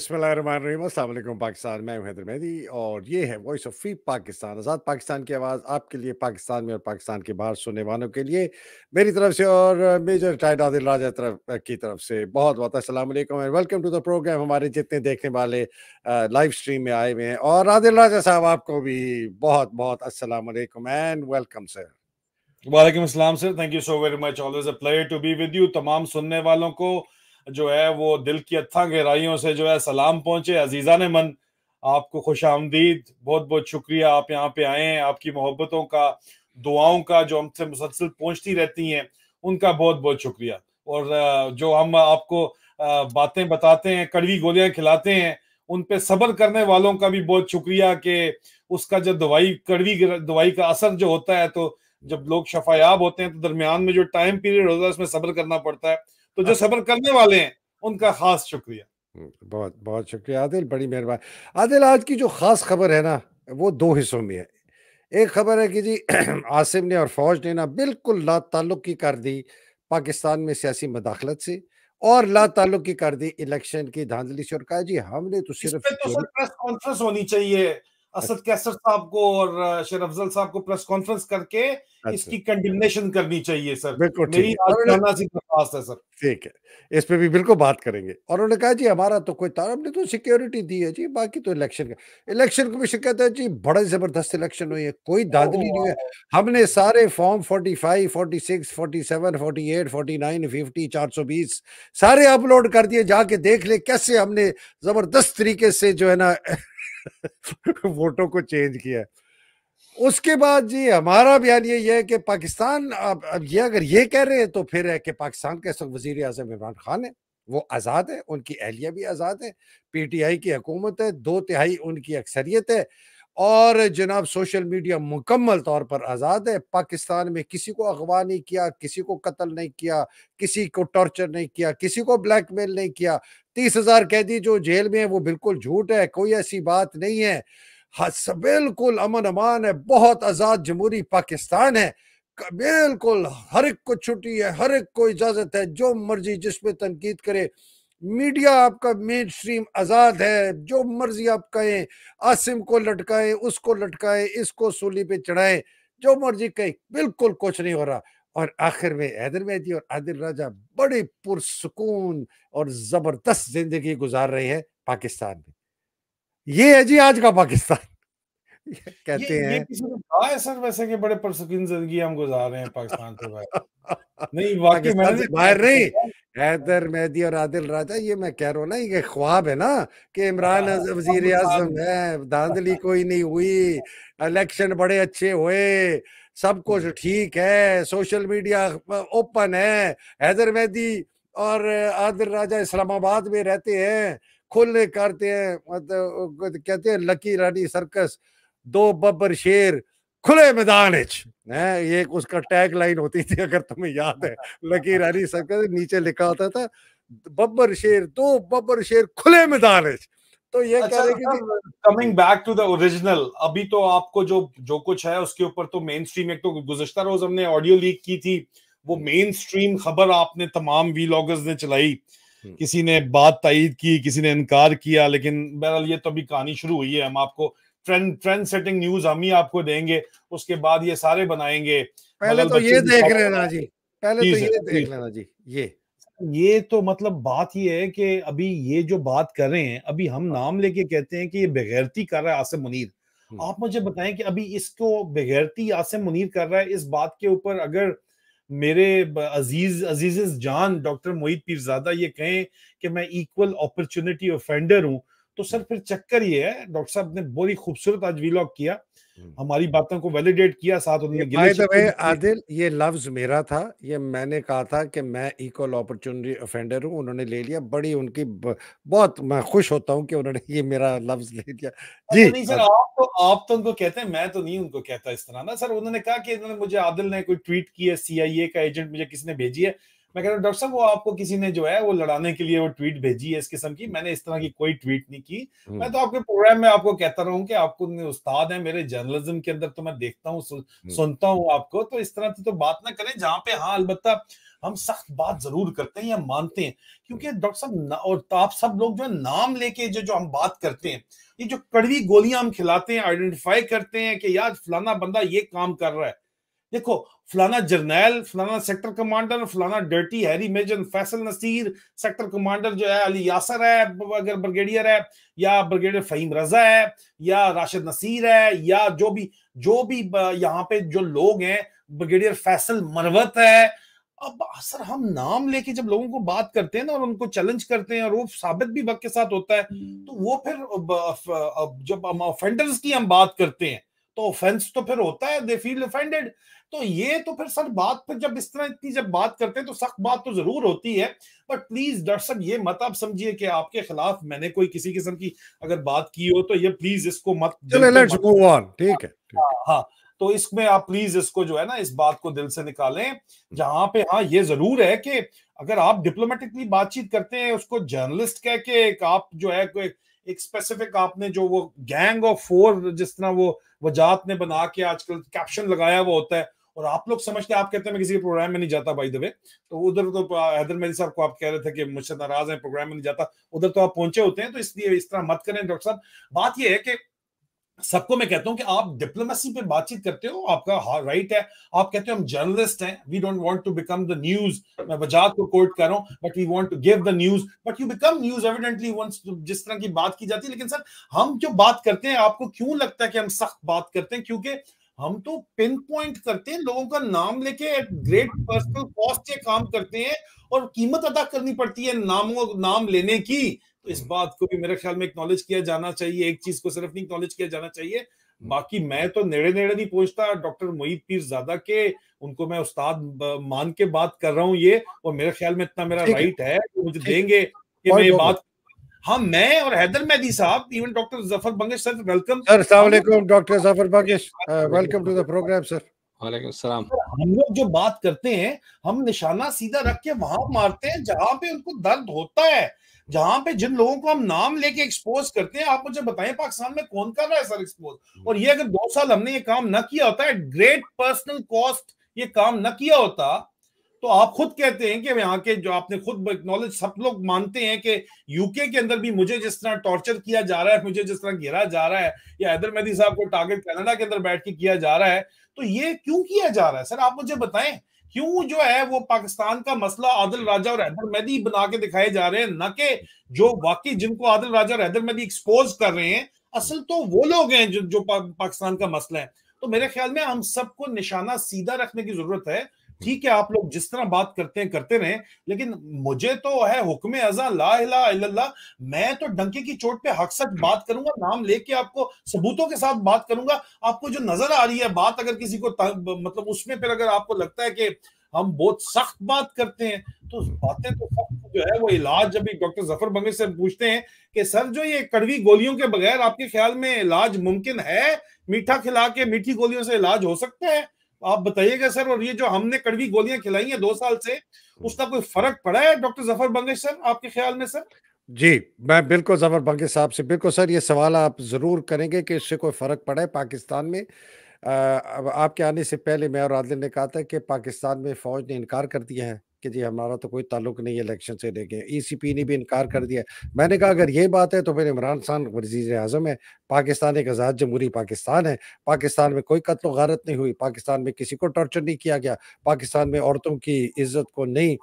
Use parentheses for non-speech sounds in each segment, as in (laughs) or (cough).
बिस्मिल्लाम असल पाकिस्तान मैं हैदर मेहदी और ये है वॉइस ऑफ फी पाकिस्तान आज़ाद पाकिस्तान की आवाज़ आपके लिए पाकिस्तान में और पाकिस्तान के बाहर सुनने वालों के लिए मेरी तरफ से और मेजर टाइड आदिल राजा तरफ की तरफ से बहुत बहुत असलम वेलकम टू द प्रोग्राम हमारे जितने देखने वाले लाइव स्ट्रीम में आए हुए हैं और आदिल राजा साहब आपको भी बहुत बहुत असल एंड वेलकम सर वालेकुम sir thank you so very much always a pleasure to be with you तमाम सुनने वालों को जो है वो दिल की अथा गहराइयों से जो है सलाम पहुंचे अजीजा ने मन आपको खुश आमदीद बहुत बहुत शुक्रिया आप यहाँ पे आए हैं आपकी मोहब्बतों का दुआओं का जो हमसे मुसलसल पहुंचती रहती हैं उनका बहुत बहुत शुक्रिया और जो हम आपको बातें बताते हैं कड़वी गोलियां खिलाते हैं उन पे सब्र करने वालों का भी बहुत शुक्रिया कि उसका जब दवाई कड़वी दवाई का असर जो होता है तो जब लोग शफायाब होते हैं तो दरमियान में जो टाइम पीरियड होता है उसमें सब्र करना पड़ता है तो जो सफर करने वाले हैं उनका खास शुक्रिया बहुत बहुत शुक्रिया आदिल बड़ी मेहरबानी आदिल आज की जो खास खबर है ना वो दो हिस्सों में है एक खबर है कि जी (clears throat) आसिम ने और फौज ने ना बिल्कुल ला ताल्लुक की कर दी पाकिस्तान में सियासी मदाखलत से और ला ताल्लुक की कर दी इलेक्शन की धांधली से और कहा जी हमने तो सिर्फ तो प्रेस कॉन्फ्रेंस होनी चाहिए असद कैसर साहब को और शेर अफजल साहब को प्रेस कॉन्फ्रेंस करके अच्छा। इसकी कंडिमनेशन करनी चाहिए सर बिल्कुल मेरी दरखास्त है सर ठीक है इस पे भी बिल्कुल बात करेंगे और उन्होंने कहा जी हमारा तो कोई तार हमने तो सिक्योरिटी दी है जी बाकी तो इलेक्शन का इलेक्शन को भी शिकायत है जी बड़ा जबरदस्त इलेक्शन हुई है कोई दादरी नहीं है हमने सारे फॉर्म 45 46 47 48 49 50 420 सारे अपलोड कर दिए जाके देख ले कैसे हमने जबरदस्त तरीके से जो है ना वोटों को चेंज किया उसके बाद जी हमारा बयान ये है कि पाकिस्तान अब अब ये अगर ये कह रहे हैं तो फिर है कि पाकिस्तान के वजीर अजम इमरान खान है वो आज़ाद है उनकी अहलिया भी आज़ाद है पी टी आई की हुकूमत है दो तिहाई उनकी अक्सरियत है और जनाब सोशल मीडिया मुकम्मल तौर पर आज़ाद है पाकिस्तान में किसी को अगवा नहीं किया किसी को कत्ल नहीं किया किसी को टॉर्चर नहीं किया किसी को ब्लैकमेल नहीं किया तीस हज़ार कैदी जो जेल में है वो बिल्कुल झूठ है कोई ऐसी बात नहीं है हस बिल्कुल अमन अमान है बहुत आज़ाद जमहूरी पाकिस्तान है बिल्कुल हर एक को छुट्टी है हर एक को इजाज़त है जो मर्जी जिसमें तनकीद करे मीडिया आपका मेन स्ट्रीम आज़ाद है जो मर्जी आप कहें आसिम को लटकाएं उसको लटकाएं इसको सूली पे चढ़ाएं जो मर्जी कहें बिल्कुल कुछ नहीं हो रहा और आखिर में हैदर मेहदी और आदिल राजा बड़े पुरसकून और ज़बरदस्त ज़िंदगी गुजार रहे हैं पाकिस्तान में ये है जी आज का पाकिस्तान (laughs) कहते ये, हैं ये सर वैसे कि बड़े पुरसकून जिंदगी हम गुजार रहे हैं पाकिस्तान से बाहर (laughs) नहीं वाकई बाहर नहीं हैदर मेहदी और आदिल राजा ये मैं कह रहा हूँ ना ये ख्वाब है ना कि इमरान हाँ, वजीर आजम है धांधली (laughs) कोई नहीं हुई इलेक्शन बड़े अच्छे हुए सब कुछ हम्म। ठीक है सोशल मीडिया ओपन है हैदर मेहदी और आदिल राजा इस्लामाबाद में रहते हैं खुले करते हैं मतलब कहते हैं लकी रानी सर्कस दो बब्बर शेर खुले मैदान है ये उसका टैग लाइन होती थी अगर तुम्हें याद है लकीर अली सर का नीचे लिखा होता था बब्बर शेर दो बब्बर शेर खुले मैदान है तो ये अच्छा, कह रहे कि coming back to the original अभी तो आपको जो जो कुछ है उसके ऊपर तो मेन स्ट्रीम एक तो गुजश्ता रोज हमने ऑडियो लीक की थी वो मेन स्ट्रीम खबर आपने तमाम वीलॉगर्स ने चलाई हम्म। किसी ने बात तयद की किसी ने इनकार किया लेकिन बहरहाल ये तो अभी कहानी शुरू हुई है हम आपको ट्रेंड ट्रेंड सेटिंग न्यूज हम ही आपको देंगे उसके बाद ये सारे बनाएंगे पहले मतलब तो ये देख ना जी पहले तो ये देख लेना जी ये ये तो मतलब बात ये है कि अभी ये जो बात कर रहे हैं अभी हम हाँ। नाम लेके कहते हैं कि ये बेगैरती कर रहा है आसिम मुनीर हम्म। आप मुझे बताएं कि अभी इसको बेगैरती आसिम मुनीर कर रहा है इस बात के ऊपर अगर मेरे अजीज अजीज जान डॉक्टर मोहित पीरजादा ये कहें कि मैं इक्वल अपॉर्चुनिटी ऑफेंडर हूं तो सर फिर चक्कर ये है डॉक्टर साहब ने बड़ी खूबसूरत आज व्लॉग किया हम्म। हमारी बातों को वैलिडेट किया साथ उन्होंने आदिल ये लफ्ज मेरा था ये मैंने कहा था कि मैं इक्वल अपॉर्चुनिटी ऑफेंडर हूँ उन्होंने ले लिया बड़ी उनकी ब, बहुत मैं खुश होता हूँ कि उन्होंने ये मेरा लफ्ज ले लिया जी नहीं सर हाँ। आप तो आप तो उनको कहते हैं मैं तो नहीं उनको कहता इस तरह ना सर उन्होंने कहा कि इन्होंने मुझे आदिल ने कोई ट्वीट किया सीआईए का एजेंट मुझे किसने भेजी है मैं कह रहा हूँ डॉक्टर साहब वो आपको किसी ने जो है वो लड़ाने के लिए वो ट्वीट भेजी है इस किस्म की मैंने इस तरह की कोई ट्वीट नहीं की हम्म। मैं तो आपके प्रोग्राम में आपको कहता रहा हूँ कि आपको उस्ताद है मेरे जर्नलिज्म के अंदर तो मैं देखता हूँ हम्म। सुनता हूँ आपको तो इस तरह की तो बात ना करें जहाँ पे हाँ अलबत्ता हम सख्त बात जरूर करते हैं या मानते हैं क्योंकि डॉक्टर साहब और तो आप सब लोग जो है नाम लेके जो जो हम बात करते हैं ये जो कड़वी गोलियां हम खिलाते हैं आइडेंटिफाई करते हैं कि यार फलाना बंदा ये काम कर रहा है देखो फलाना जर्नैल फलाना सेक्टर कमांडर फलाना dirty Harry major Faisal Naseer sector commander जो है अली यासर है अगर ब्रिगेडियर है या ब्रिगेडियर फहीम रजा है या राशिद नसीर है या जो भी जो भी यहाँ पे जो लोग हैं ब्रिगेडियर फैसल मरवत है अब सर हम नाम लेके जब लोगों को बात करते हैं ना और उनको चैलेंज करते हैं और वो साबित भी वक्त के साथ होता है हम्म। तो वो फिर जब हम ऑफेंडर्स की हम बात करते हैं तो ऑफेंस तो फिर होता है दे फील ऑफेंडेड तो ये तो फिर सर बात पर जब इस तरह इतनी जब बात करते हैं तो सख्त बात तो जरूर होती है बट प्लीज डॉक्टर साहब ये मत आप समझिए कि आपके खिलाफ मैंने कोई किसी किस्म की अगर बात की हो तो ये प्लीज इसको मत ठीक है हाँ, हाँ, हाँ तो इसमें आप प्लीज इसको जो है ना इस बात को दिल से निकालें जहां पे हाँ ये जरूर है कि अगर आप डिप्लोमेटिकली बातचीत करते हैं उसको जर्नलिस्ट कह के एक आप जो है कोई एक स्पेसिफिक आपने जो वो गैंग ऑफ फोर जिस तरह वो वजात ने बना के आजकल कैप्शन लगाया हुआ होता है और आप लोग समझते हैं आप कहते हैं मैं किसी के प्रोग्राम में नहीं जाता भाई दबे तो उधर तो हैदर मेरी साहब को आप कह रहे थे कि मुझसे नाराज है प्रोग्राम में नहीं जाता उधर तो आप पहुंचे होते हैं तो इसलिए इस तरह मत करें डॉक्टर साहब बात यह है कि सबको मैं कहता हूं कि आप डिप्लोमेसी पे बातचीत करते हो आपका राइट है आप कहते हो हम जर्नलिस्ट हैं we don't want to become the news मैं बजाज को कोट कर रहा हूं but we want to give the news but you become news evidently once जिस तरह की बात की जाती है लेकिन सर हम जो बात करते हैं आपको क्यों लगता है कि हम सख्त बात करते हैं क्योंकि हम तो पिन पॉइंट करते हैं लोगों का नाम लेके एट ग्रेट पर्सनल कॉस्ट से काम करते हैं और कीमत अदा करनी पड़ती है नामों नाम लेने की तो इस बात को भी मेरे ख्याल में एक्नोलेज किया जाना चाहिए एक चीज को सिर्फ नहीं एक्नोलेज किया जाना चाहिए बाकी मैं तो नेड़े नेड़े नहीं पहुंचता डॉक्टर मोहित पीर ज्यादा के उनको मैं उस्ताद मान के बात कर रहा हूँ ये और मेरे ख्याल में इतना मेरा राइट है मुझे देंगे कि मैं ये बात हाँ मैं और हैदर मेहदी साहब even doctor Zafar Bangash sir welcome sir सलाम doctor Zafar Bangash welcome to the program sir वालेकुम सलाम हम लोग जो बात करते हैं हम निशाना सीधा रख के वहां मारते हैं जहां पे उनको दर्द होता है जहां पे जिन लोगों को हम नाम लेके एक्सपोज करते हैं आप मुझे बताएं पाकिस्तान में कौन कर रहा है सर एक्सपोज हम्म। और ये अगर दो साल हमने ये काम ना किया होता है ग्रेट पर्सनल कॉस्ट ये काम ना किया होता तो आप खुद कहते हैं कि यहाँ के जो आपने खुद नॉलेज सब लोग मानते हैं कि यूके के अंदर भी मुझे जिस तरह टॉर्चर किया जा रहा है मुझे जिस तरह घेरा जा रहा है या हैदर मेदी साहब को टारगेट कनाडा के अंदर बैठ के किया जा रहा है तो ये क्यों किया जा रहा है सर आप मुझे बताएं क्यों जो है वो पाकिस्तान का मसला आदिल राजा और हैदर मेदी बना के दिखाए जा रहे हैं न के जो वाकई जिनको आदिल राजा और हैदर मेदी एक्सपोज कर रहे हैं असल तो वो लोग हैं जो जो पा, पाकिस्तान का मसला है तो मेरे ख्याल में हम सबको निशाना सीधा रखने की जरूरत है ठीक है आप लोग जिस तरह बात करते हैं करते रहे लेकिन मुझे तो है हुक्म अजा ला मैं तो डंके की चोट पे हक सच बात करूंगा नाम लेके आपको सबूतों के साथ बात करूंगा आपको जो नजर आ रही है बात अगर किसी को मतलब उसमें फिर अगर आपको लगता है कि हम बहुत सख्त बात करते हैं तो बातें तो सख्त जो है वो इलाज जब डॉक्टर जफर बंगे से पूछते हैं कि सर जो ये कड़वी गोलियों के बगैर आपके ख्याल में इलाज मुमकिन है मीठा खिला के मीठी गोलियों से इलाज हो सकता है आप बताइएगा सर और ये जो हमने कड़वी गोलियां खिलाई हैं दो साल से उसका कोई फर्क पड़ा है डॉक्टर जफर बंगेश सर आपके ख्याल में सर जी मैं बिल्कुल जफर बंगेश साहब से बिल्कुल सर ये सवाल आप जरूर करेंगे कि इससे कोई फर्क पड़ा है पाकिस्तान में आ, आपके आने से पहले मैं और आदिल ने कहा था कि पाकिस्तान में फौज ने इनकार कर दिया है कि जी हमारा तो कोई ताल्लुक नहीं है इलेक्शन से लेके ईसीपी e ने भी इनकार कर दिया मैंने कहा अगर ये बात है तो फिर इमरान खान वजीर अजम है पाकिस्तान एक आज़ाद जमहूरी पाकिस्तान है पाकिस्तान में कोई कत्ल गारत नहीं हुई पाकिस्तान में किसी को टॉर्चर नहीं किया गया पाकिस्तान में औरतों की इज्जत को नहीं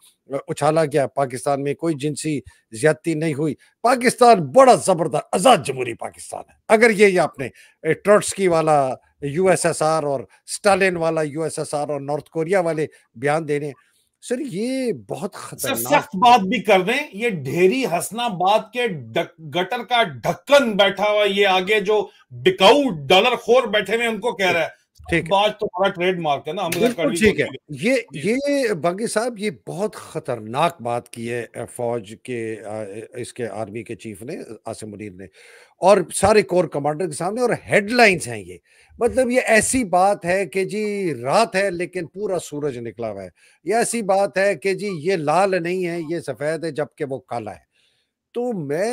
उछाला गया पाकिस्तान में कोई जिनसी ज्यादती नहीं हुई पाकिस्तान बड़ा ज़बरदस्त आज़ाद जमहूरी पाकिस्तान है अगर ये, आपने ट्रोट्सकी वाला यूएसएसआर और स्टालिन वाला यूएसएसआर और नॉर्थ कोरिया वाले बयान देने सर ये बहुत खतरनाक सख्त बात भी कर दें ये ढेरी हसना बात के गटर का ढक्कन बैठा हुआ ये आगे जो बिकाऊ डॉलर खोर बैठे हुए उनको कह रहा है ठीक है तो बड़ा ट्रेडमार्क है ना बिल्कुल ठीक है ये ये बागी साहब ये बहुत खतरनाक बात की है फौज के इसके आर्मी के चीफ ने आसिम मुनीर ने और सारे कोर कमांडर के सामने और हेडलाइंस हैं ये मतलब ये ऐसी बात है कि जी रात है लेकिन पूरा सूरज निकला हुआ है ये ऐसी बात है कि जी ये लाल नहीं है ये सफ़ेद है जबकि वो काला है तो मैं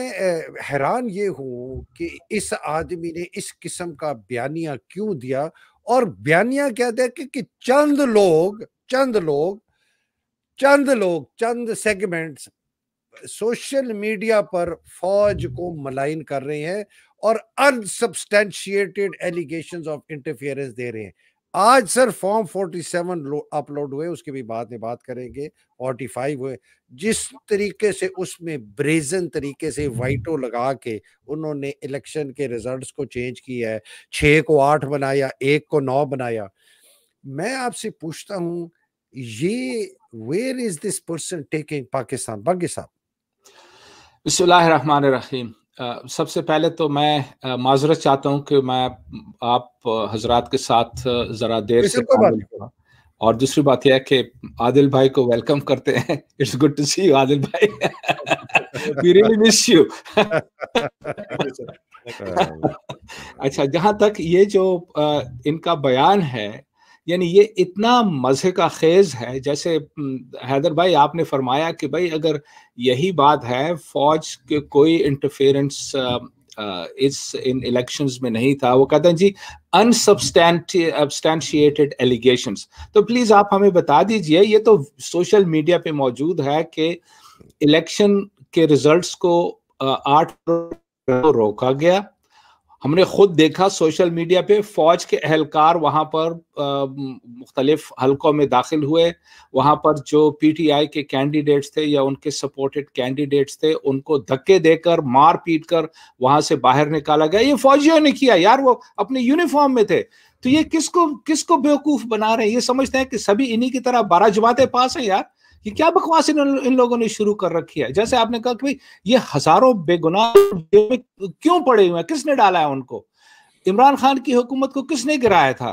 हैरान ये हूं कि इस आदमी ने इस किस्म का बयानिया क्यों दिया और बयानिया कहते हैं कि, कि चंद लोग चंद लोग चंद लोग चंद सेगमेंट्स सोशल मीडिया पर फौज को मलाइन कर रहे हैं और अनसबस्टेंशिएटेड एलिगेशन ऑफ इंटरफियरेंस दे रहे हैं आज सर फॉर्म 47 अपलोड हुए उसके भी बाद में बात करेंगे 45 हुए जिस तरीके से उसमें ब्रेजन तरीके से वाइटो लगा के उन्होंने इलेक्शन के रिजल्ट्स को चेंज किया है छः को आठ बनाया एक को नौ बनाया मैं आपसे पूछता हूँ ये where is this person taking Pakistan Baqi साहब बिस्मिल्लाह रहमान रहीम सबसे पहले तो मैं माजरत चाहता हूं कि मैं आप हजरात के साथ ज़रा देर से और दूसरी बात यह कि आदिल भाई को वेलकम करते हैं it's good to see you Adil भाई वी रियली मिस यू अच्छा जहां तक ये जो इनका बयान है यानी ये इतना मज़े का खेज है जैसे हैदर भाई आपने फरमाया कि भाई अगर यही बात है फौज के कोई इंटरफेरेंस इस इन इलेक्शंस में नहीं था वो कहते हैं जी अनसबस्टैंशिएटेड एलिगेशंस तो प्लीज़ आप हमें बता दीजिए ये तो सोशल मीडिया पे मौजूद है कि इलेक्शन के रिजल्ट्स को आठ रोका गया हमने खुद देखा सोशल मीडिया पे फौज के अहलकार वहां पर मुख्तलिफ हलकों में दाखिल हुए वहां पर जो पीटीआई के कैंडिडेट्स थे या उनके सपोर्टेड कैंडिडेट्स थे उनको धक्के देकर मार पीट कर वहां से बाहर निकाला गया ये फौजियों ने किया यार वो अपने यूनिफॉर्म में थे तो ये किसको किसको बेवकूफ बना रहे हैं ये समझते हैं कि सभी इन्हीं की तरह बारह जमाते पास हैं यार ये क्या बकवास इन, इन लोगों ने शुरू कर रखी है जैसे आपने कहा कि ये हजारों बेगुनाह क्यों पड़े हुए हैं किसने डाला है उनको इमरान खान की हुकूमत को किसने गिराया था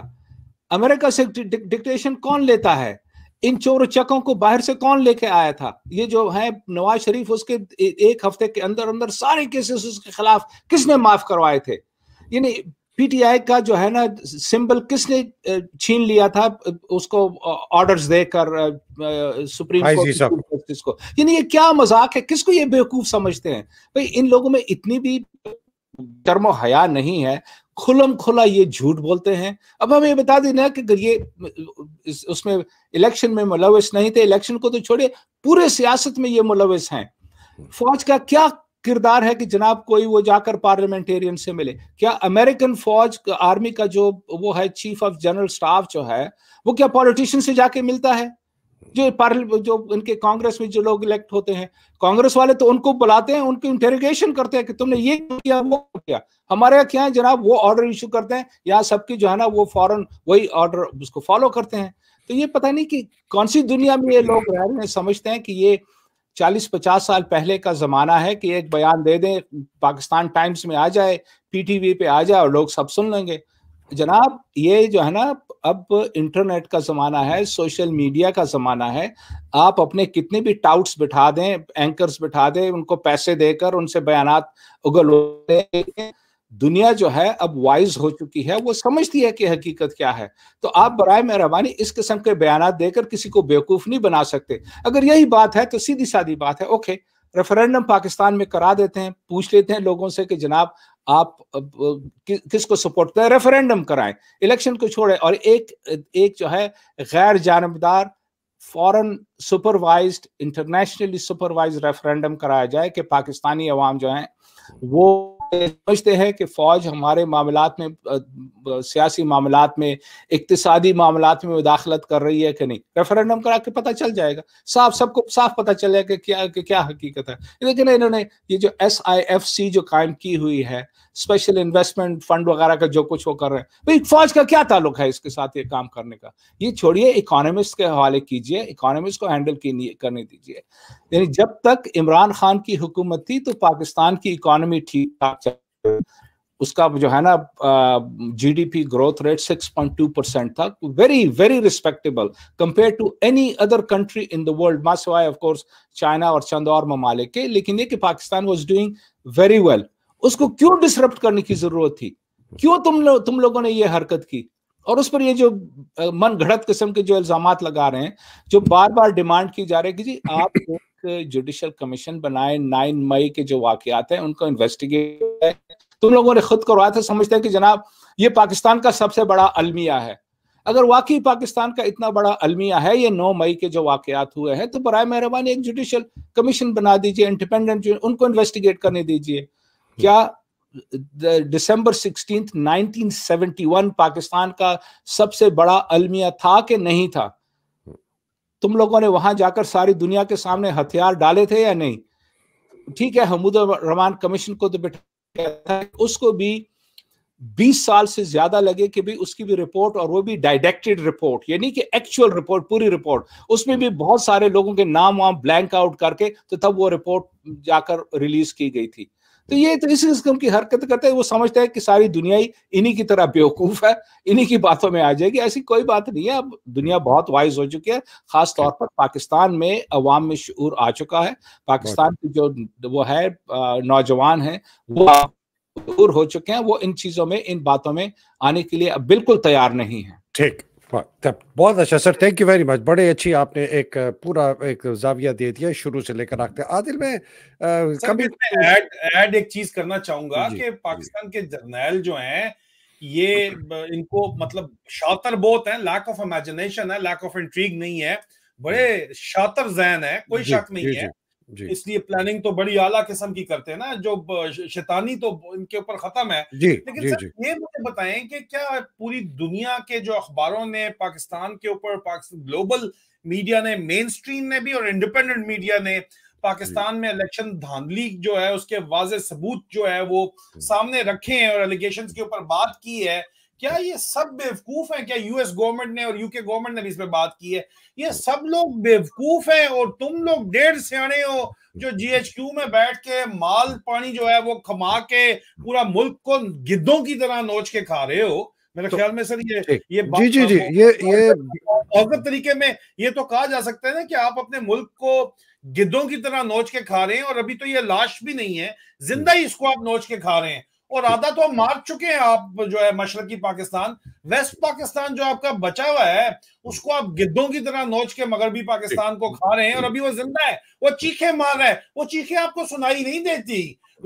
अमेरिका से डिक्टेशन कौन लेता है इन चोर चकों को बाहर से कौन लेके आया था ये जो है नवाज शरीफ उसके एक हफ्ते के अंदर अंदर सारे केसेस उसके खिलाफ किसने माफ करवाए थे यानी पीटीआई का जो है ना सिंबल किसने छीन लिया था उसको ऑर्डर्स देकर सुप्रीम कोर्ट को यानी ये क्या मजाक है किसको ये बेवकूफ समझते हैं भाई इन लोगों में इतनी भी शर्म हया नहीं है खुलम खुला ये झूठ बोलते हैं अब हमें बता देना कि ये उसमें इलेक्शन में मुलविस नहीं थे इलेक्शन को तो छोड़े पूरे सियासत में ये मुलविस हैं हम्म। फौज का क्या किरदार है कि जनाब कोई वो जाकर पार्लियामेंटेरियन से मिले क्या अमेरिकन फौज आर्मी का जो वो है चीफ ऑफ जनरल स्टाफ जो है वो क्या पॉलिटिशियन से जाके मिलता है जो जो इनके कांग्रेस में जो लोग इलेक्ट होते हैं कांग्रेस वाले तो उनको बुलाते हैं उनको इंटेरोगेशन करते हैं कि तुमने ये किया वो किया हमारे यहाँ क्या है जनाब वो ऑर्डर इशू करते हैं यहाँ सबकी जो है ना वो फॉरन वही ऑर्डर उसको फॉलो करते हैं तो ये पता नहीं कि कौन सी दुनिया में ये लोग रह रहे हैं समझते हैं कि ये चालीस पचास साल पहले का जमाना है कि एक बयान दे दें पाकिस्तान टाइम्स में आ जाए पीटीवी पे आ जाए और लोग सब सुन लेंगे जनाब ये जो है ना अब इंटरनेट का ज़माना है सोशल मीडिया का ज़माना है आप अपने कितने भी टाउट्स बिठा दें एंकर्स बिठा दें उनको पैसे देकर उनसे बयान उगल दुनिया जो है अब वाइज हो चुकी है वो समझती है कि हकीकत क्या है तो आप बरए मेहरबानी इस किस्म के बयान देकर किसी को बेवकूफ़ नहीं बना सकते अगर यही बात है तो सीधी सादी बात है ओके रेफरेंडम पाकिस्तान में करा देते हैं पूछ लेते हैं लोगों से कि जनाब आप कि, किसको सपोर्ट करें रेफरेंडम कराएं इलेक्शन को छोड़े और एक एक जो है गैर जानबदार foreign supervised internationally supervise referendum कराया जाए कि पाकिस्तानी अवाम जो है वो समझते हैं कि फौज हमारे मामला में सियासी मामला में इकतसादी मामला में मुदाखलत कर रही है कि नहीं रेफरेंडम करा के पता चल जाएगा साफ सबको साफ पता चल जाएगा कि क्या कि क्या हकीकत है लेकिन इन्होंने ये जो एस आई एफ सी जो कायम की हुई है स्पेशल इन्वेस्टमेंट फंड वगैरह का जो कुछ वो कर रहे हैं भाई फौज का क्या ताल्लुक है इसके साथ ये काम करने का ये छोड़िए इकोनॉमिस्ट के हवाले कीजिए इकोनॉमिस्ट को हैंडल करने दीजिए यानी जब तक इमरान खान की हुकूमत थी तो पाकिस्तान की इकोनॉमी ठीक ठाक चल उसका जो है ना जीडीपी ग्रोथ रेट 6.2 परसेंट था very very respectable compare to any other country in the world of course China और चंद और ममालिक के लेकिन ये कि Pakistan was doing very well well. उसको क्यों डिसरप्ट करने की जरूरत थी क्यों तुम लो, तुम लोगों ने ये हरकत की और उस पर ये जो मन घड़त किस्म के जो इल्जाम लगा रहे हैं जो बार बार डिमांड की जा रही है कि जी आप (coughs) एक जुडिशल कमीशन बनाए नाइन मई के जो वाकत हैं उनको इन्वेस्टिगेट तुम लोगों ने खुद करवाया था समझते हैं कि जनाब ये पाकिस्तान का सबसे बड़ा अलमिया है अगर वाकई पाकिस्तान का इतना बड़ा अलमिया है ये नौ मई के जो वाकयात हुए हैं तो बर मेहरबानी एक जुडिशल कमीशन बना दीजिए इंडिपेंडेंट उनको इन्वेस्टिगेट करने दीजिए क्या दिसंबर सिक्सटीन 1971 पाकिस्तान का सबसे बड़ा अलमिया था कि नहीं था तुम लोगों ने वहां जाकर सारी दुनिया के सामने हथियार डाले थे या नहीं ठीक है हमूद रहमान कमीशन को तो बैठा उसको भी 20 साल से ज्यादा लगे कि भी उसकी भी रिपोर्ट और वो भी डायरेक्टेड रिपोर्ट यानी कि एक्चुअल रिपोर्ट पूरी रिपोर्ट उसमें भी बहुत सारे लोगों के नाम वाम ब्लैंक आउट करके तो तब वो रिपोर्ट जाकर रिलीज की गई थी तो ये तो इस किस्म की हरकत करते हैं वो समझता है कि सारी दुनिया ही इन्हीं की तरह बेवकूफ है इन्हीं की बातों में आ जाएगी ऐसी कोई बात नहीं है अब दुनिया बहुत वाइज हो चुकी है खास तौर पर पाकिस्तान में अवाम में शूर आ चुका है पाकिस्तान की जो वो है नौजवान है वो दूर हो चुके हैं वो इन चीजों में इन बातों में आने के लिए अब बिल्कुल तैयार नहीं है ठीक हाँ, बहुत अच्छा sir thank you very much बड़े अच्छी आपने एक पूरा एक जाविया दे दिया शुरू से लेकर आखते आदिल में कभी ऐड ऐड एक चीज करना चाहूंगा कि पाकिस्तान के जर्नैल जो हैं ये इनको मतलब शातर बहुत है लैक ऑफ इमेजिनेशन है लैक ऑफ इंट्रीग नहीं है बड़े शातर जहन है कोई शक नहीं है इसलिए प्लानिंग तो बड़ी आला किस्म की करते हैं ना जो शैतानी तो इनके ऊपर खत्म है जी, लेकिन जी, सर जी. ये मुझे बताएं कि क्या पूरी दुनिया के जो अखबारों ने पाकिस्तान के ऊपर ग्लोबल मीडिया ने मेन स्ट्रीम ने भी और इंडिपेंडेंट मीडिया ने पाकिस्तान में इलेक्शन धांधली जो है उसके वाज सबूत जो है वो सामने रखे हैं और एलिगेशन के ऊपर बात की है क्या ये सब बेवकूफ हैं क्या यूएस गवर्नमेंट ने और यूके गवर्नमेंट ने भी इस पर बात की है ये सब लोग बेवकूफ हैं और तुम लोग डेढ़ सियाने हो जो जीएचक्यू में बैठ के माल पानी जो है वो खमा के पूरा मुल्क को गिद्धों की तरह नोच के खा रहे हो मेरे तो, ख्याल में सर ये ये जी जी जी तो ये ये औसत तरीके में ये तो कहा जा सकता है ना कि आप अपने मुल्क को गिद्धों की तरह नोच के खा रहे हैं और अभी तो ये लाश भी नहीं है जिंदा ही इसको आप नोच के खा रहे हैं और आधा तो हम मार चुके हैं आप जो है मशरकी पाकिस्तान वेस्ट पाकिस्तान जो आपका बचा हुआ है उसको आप गिद्धों की तरह नोच के मगरबी पाकिस्तान को खा रहे हैं और अभी वो जिंदा है वो चीखे मार रहा है वो चीखे आपको सुनाई नहीं देती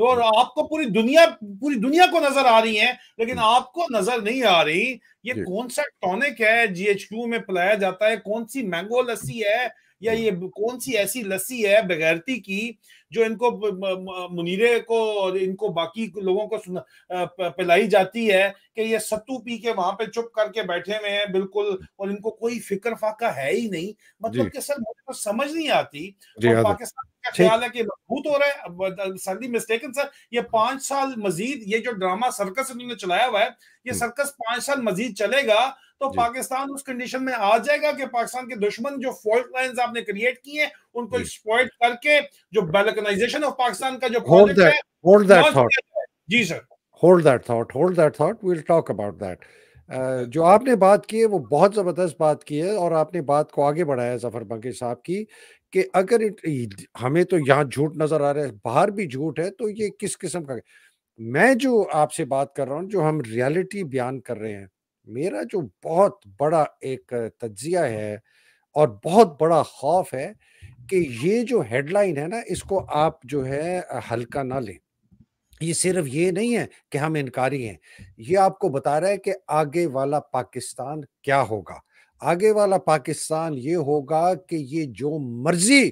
और आपको पूरी दुनिया पूरी दुनिया को नजर आ रही है लेकिन हम्म। आपको नजर नहीं आ रही ये कौन सा टॉनिक है जीएचक्यू में पिलाया जाता है कौन सी मैंगो लस्सी है या ये कौन सी ऐसी लस्सी है बगैरती की जो इनको मुनीरे को और इनको बाकी लोगों को पिलाई जाती है कि ये सत्तू पी के वहां पे चुप करके बैठे हुए हैं बिल्कुल और इनको कोई फिक्र फाका है ही नहीं मतलब कि सर मुझे तो समझ नहीं आती और पाकिस्तान ख्याल है कि मजबूत हो रहा है मिस्टेकन सर ये पांच साल मजीद ये जो ड्रामा सर्कस चलाया हुआ है ये सर्कस हम्म। पांच साल मजीद चलेगा तो पाकिस्तान उस कंडीशन में आ जाएगा कि पाकिस्तान के दुश्मन जो फॉल्ट आपने क्रिएट किए उनको एक्सप्लॉइट करके जो बैलकनाइजेशन ऑफ पाकिस्तान का जो hold that hold that thought जी sir hold that thought hold that thought we will talk about that जो आपने बात की है वो बहुत ज़बरदस्त बात की है और आपने बात को आगे बढ़ाया जफ़र बंकी साहब की कि अगर हमें तो यहाँ झूठ नजर आ रहा है बाहर भी झूठ है तो ये किस किस्म का मैं जो आपसे बात कर रहा हूँ जो हम रियलिटी बयान कर रहे हैं मेरा जो बहुत बड़ा एक तजिया है और बहुत बड़ा खौफ है कि ये जो हेडलाइन है ना इसको आप जो है हल्का ना लें ये सिर्फ ये नहीं है कि हम इनकारी हैं ये आपको बता रहा है कि आगे वाला पाकिस्तान क्या होगा आगे वाला पाकिस्तान ये होगा कि ये जो मर्जी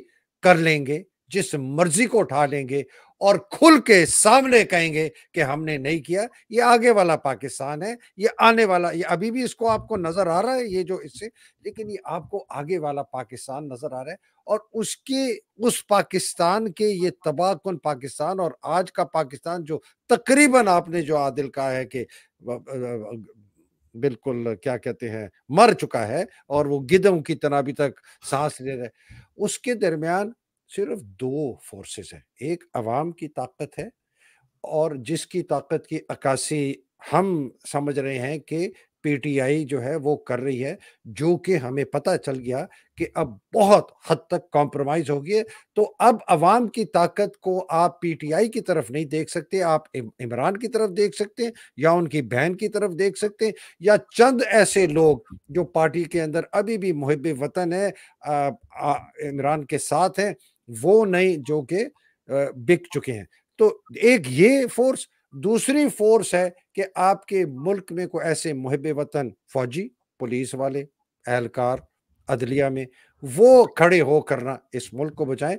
कर लेंगे जिस मर्जी को उठा लेंगे और खुल के सामने कहेंगे कि हमने नहीं किया ये आगे वाला पाकिस्तान है ये आने वाला ये अभी भी इसको आपको नजर आ रहा है ये जो इससे लेकिन ये आपको आगे वाला पाकिस्तान नजर आ रहा है और उसके उस पाकिस्तान के ये तबाहकुन पाकिस्तान और आज का पाकिस्तान जो तकरीबन आपने जो आदिल कहा है कि बिल्कुल क्या कहते हैं मर चुका है और वो गिदम की तरह अभी तक सांस ले रहे उसके दरमियान सिर्फ दो फोर्सेस हैं एक अवाम की ताकत है और जिसकी ताकत की अक्सी हम समझ रहे हैं कि पीटीआई जो है वो कर रही है जो कि हमें पता चल गया कि अब बहुत हद तक कॉम्प्रोमाइज हो गई तो अब अवाम की ताकत को आप पीटीआई की तरफ नहीं देख सकते आप इमरान की तरफ देख सकते हैं या उनकी बहन की तरफ देख सकते हैं या चंद ऐसे लोग जो पार्टी के अंदर अभी भी मुहब वतन है इमरान के साथ हैं वो नहीं जो कि बिक चुके हैं तो एक ये फोर्स दूसरी फोर्स है कि आपके मुल्क में कोई ऐसे मुहब वतन फौजी पुलिस वाले एहलकार अदलिया में वो खड़े हो करना इस मुल्क को बचाएं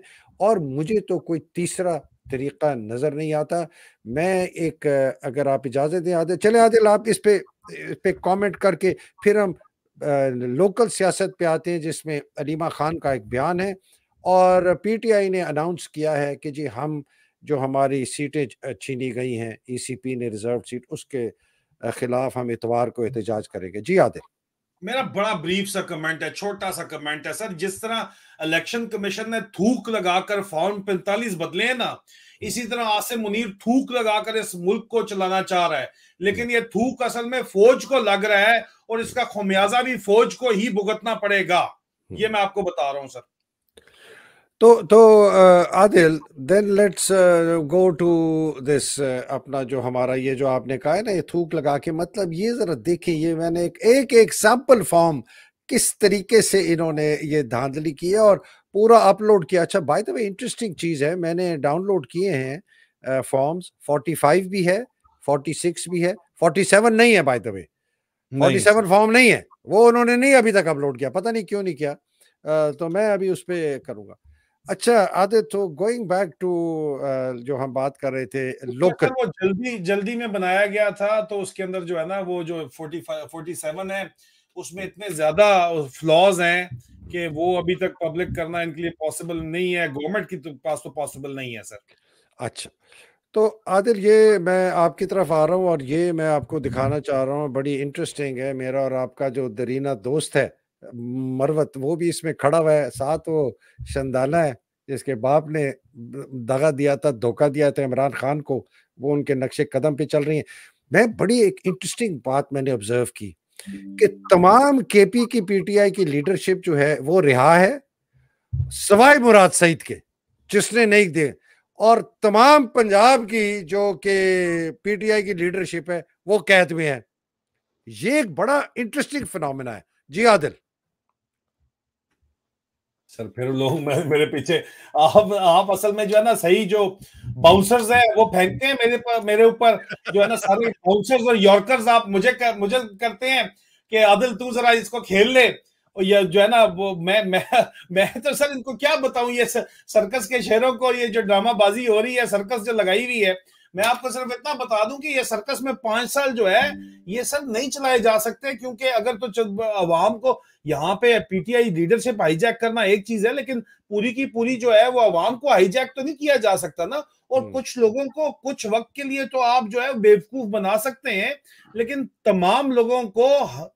और मुझे तो कोई तीसरा तरीका नज़र नहीं आता मैं एक अगर आप इजाज़त दें आदे चले आदिल आप इस पे इस पे कमेंट करके फिर हम आ, लोकल सियासत पे आते हैं जिसमें अलीमा खान का एक बयान है और पीटीआई ने अनाउंस किया है कि जी हम जो हमारी सीटें छीनी गई हैं ईसीपी e ने रिजर्व सीट उसके खिलाफ हम इतवार को एहतजाज करेंगे जी आदि मेरा बड़ा ब्रीफ सा कमेंट है छोटा सा कमेंट है सर जिस तरह इलेक्शन कमीशन ने थूक लगाकर फॉर्म पैंतालीस बदले हैं ना इसी तरह आसिम मुनीर थूक लगाकर इस मुल्क को चलाना चाह रहा है लेकिन ये थूक असल में फौज को लग रहा है और इसका खमियाजा भी फौज को ही भुगतना पड़ेगा ये हम्म। मैं आपको बता रहा हूं सर तो तो Adil then let's go to this अपना जो हमारा ये जो आपने कहा है ना ये थूक लगा के मतलब ये जरा देखें ये मैंने एक एक, एक सैंपल फॉर्म किस तरीके से इन्होंने ये धांधली की है और पूरा अपलोड किया अच्छा बाय द वे इंटरेस्टिंग चीज़ है मैंने डाउनलोड किए हैं फॉर्म्स फोर्टी फाइव भी है फोर्टी सिक्स भी है फोर्टी सेवन नहीं है by the way forty seven form नहीं है वो उन्होंने नहीं अभी तक अपलोड किया पता नहीं क्यों नहीं किया आ, तो मैं अभी उस पर करूँगा अच्छा आदे तो गोइंग बैक टू जो हम बात कर रहे थे लोकल तो वो जल्दी जल्दी में बनाया गया था तो उसके अंदर जो है ना वो जो 45 47 है उसमें इतने ज्यादा फ्लॉज हैं कि वो अभी तक पब्लिक करना इनके लिए पॉसिबल नहीं है गवर्नमेंट की तो पास तो पॉसिबल नहीं है सर अच्छा तो आदिल ये मैं आपकी तरफ आ रहा हूँ और ये मैं आपको दिखाना हम्म। चाह रहा हूँ बड़ी इंटरेस्टिंग है मेरा और आपका जो दरीना दोस्त है मरवत वो भी इसमें खड़ा हुआ है साथ वो शंदाना है जिसके बाप ने दगा दिया था धोखा दिया था इमरान खान को वो उनके नक्शे कदम पे चल रही है मैं बड़ी एक इंटरेस्टिंग बात मैंने ऑब्जर्व की कि तमाम केपी की पीटीआई की लीडरशिप जो है वो रिहा है सवाई मुराद सईद के जिसने नहीं दे और तमाम पंजाब की जो के पीटीआई की लीडरशिप है वो कैद में है ये एक बड़ा इंटरेस्टिंग फिनमिना है जी आदिल सर फिर लोग मेरे पीछे आप आप असल में जो है ना सही जो बाउंसर्स है वो फेंकते हैं मेरे पर मेरे ऊपर जो है ना सारे बाउंसर्स और यॉर्कर्स आप मुझे कर, मुझे करते हैं कि आदिल तू जरा इसको खेल ले और ये जो है ना वो मैं मैं मैं तो सर इनको क्या बताऊं ये सर्कस के शहरों को ये जो ड्रामाबाजी हो रही है सर्कस जो लगाई हुई है मैं आपको सिर्फ इतना बता दूं कि ये सर्कस में पांच साल जो है ये सर नहीं चलाए जा सकते क्योंकि अगर तो आवाम को यहाँ पे पीटीआई लीडरशिप हाईजैक करना एक चीज है लेकिन पूरी की पूरी जो है वो आवाम को हाईजैक तो नहीं किया जा सकता ना और हम्म। कुछ लोगों को कुछ वक्त के लिए तो आप जो है बेवकूफ बना सकते हैं लेकिन तमाम लोगों को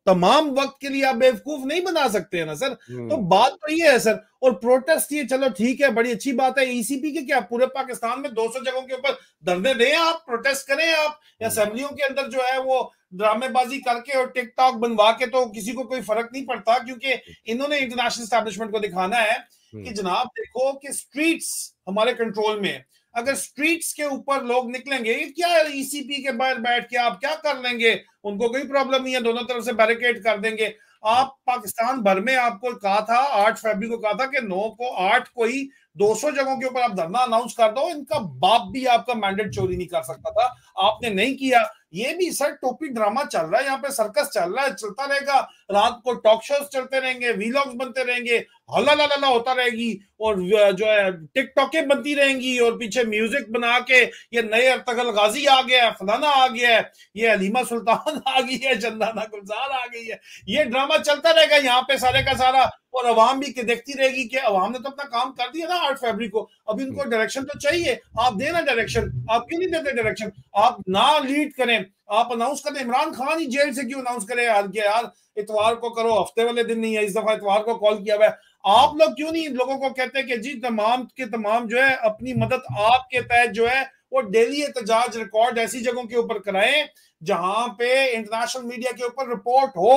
तमाम वक्त के लिए आप बेवकूफ नहीं बना सकते हैं ना सर तो हम्म। बात तो ये है सर और प्रोटेस्ट ये चलो ठीक है बड़ी अच्छी बात है ईसीपी e के क्या पूरे पाकिस्तान में 200 जगहों के ऊपर धरने दें आप प्रोटेस्ट करें आप हम्म। असेंबलियों के अंदर जो है वो ड्रामेबाजी करके और टिकटॉक बनवा के तो किसी को कोई फर्क नहीं पड़ता क्योंकि इन्होंने इंटरनेशनल स्टैब्लिशमेंट को दिखाना है हम्म। कि जनाब देखो कि स्ट्रीट्स हमारे कंट्रोल में अगर स्ट्रीट्स के ऊपर लोग निकलेंगे ये क्या ईसीपी e के बाहर बैठ के आप क्या कर लेंगे उनको कोई प्रॉब्लम नहीं है दोनों तरफ से बैरिकेड कर देंगे आप पाकिस्तान भर में आपको कहा था आठ फरवरी को कहा था कि नौ को आठ को ही 200 जगहों के ऊपर आप धरना अनाउंस कर दो इनका बाप भी आपका मैंडेट चोरी नहीं कर सकता था आपने नहीं किया ये भी सर टोपी ड्रामा चल रहा है यहाँ पे सर्कस चल रहा है चलता रहेगा रात को टॉक शोज चलते रहेंगे वीलॉग्स बनते रहेंगे हल्ला ला ला होता रहेगी और जो है टिकटॉके बनती रहेंगी और पीछे म्यूजिक बना के ये नए अर्तगल गाजी आ गया है फलाना आ गया है ये अलीमा सुल्तान (laughs) आ गई है चंदाना गुलजार आ गई है ये ड्रामा चलता रहेगा यहाँ पे सारे का सारा और अवाम भी देखती रहेगी कि अवाम ने तो अपना काम कर दिया ना आर्ट फैब्रिक को अब इनको डायरेक्शन हम्म। तो चाहिए आप देना डायरेक्शन आप क्यों नहीं देते डायरेक्शन आप ना लीड करें करें आप अनाउंस करें इमरान खान ही जेल से क्यों अनाउंस करें यार कि यार इतवार को करो हफ्ते वाले दिन नहीं है इस दफा इतवार को कॉल किया हुआ है आप लोग क्यों नहीं लोगों को कहते कि जी तमाम के तमाम जो है अपनी मदद आपके तहत जो है वो डेली एहतजाज रिकॉर्ड ऐसी जगहों के ऊपर कराएं जहां पे इंटरनेशनल मीडिया के ऊपर रिपोर्ट हो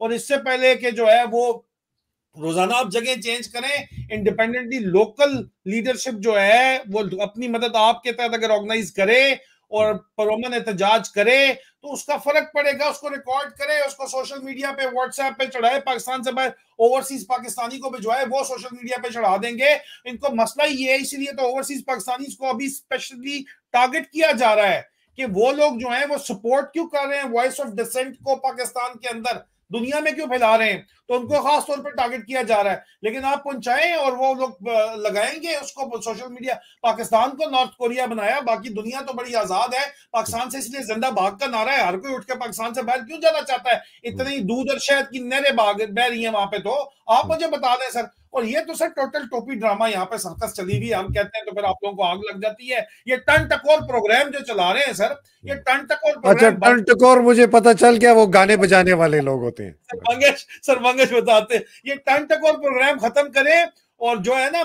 और इससे पहले के जो है वो रोजाना आप जगह चेंज करें इंडिपेंडेंटली लोकल लीडरशिप जो है वो अपनी मदद आपके तहत अगर ऑर्गेनाइज करे और परमन एहतजाज करे तो उसका फर्क पड़ेगा उसको रिकॉर्ड करे उसको सोशल मीडिया पे व्हाट्सएप पे चढ़ाए पाकिस्तान से बाहर ओवरसीज पाकिस्तानी को भिजवाए वो सोशल मीडिया पे चढ़ा देंगे इनको मसला ये है इसलिए तो ओवरसीज पाकिस्तानी को अभी स्पेशली टारगेट किया जा रहा है कि वो लोग जो है वो सपोर्ट क्यों कर रहे हैं वॉइस ऑफ डिसेंट को पाकिस्तान के अंदर दुनिया में क्यों फैला रहे हैं तो उनको हम्म। खास तौर पर टारगेट किया जा रहा है लेकिन आप पहुंचाएं और वो लोग लगाएंगे उसको सोशल मीडिया पाकिस्तान को नॉर्थ कोरिया बनाया बाकी दुनिया तो बड़ी आजाद है पाकिस्तान से इसलिए जिंदा भाग का नारा है हर कोई उठ के पाकिस्तान से बाहर क्यों जाना चाहता है इतनी हम्म। दूध और शहद की नहरें बह रही है वहां पे तो आप हम्म। मुझे बता दें सर और ये तो सर टोटल टोपी ड्रामा यहाँ पे सर्कस चली हुई हम कहते हैं तो फिर आप लोगों को आग लग जाती है ये टन टकोर प्रोग्राम जो चला रहे हैं सर ये टन टकोर अच्छा टन टकोर मुझे पता चल गया वो गाने बजाने वाले लोग होते हैं सर मंगेश सर मंगेश बताते हैं ये टन टकोर प्रोग्राम खत्म करें और जो है ना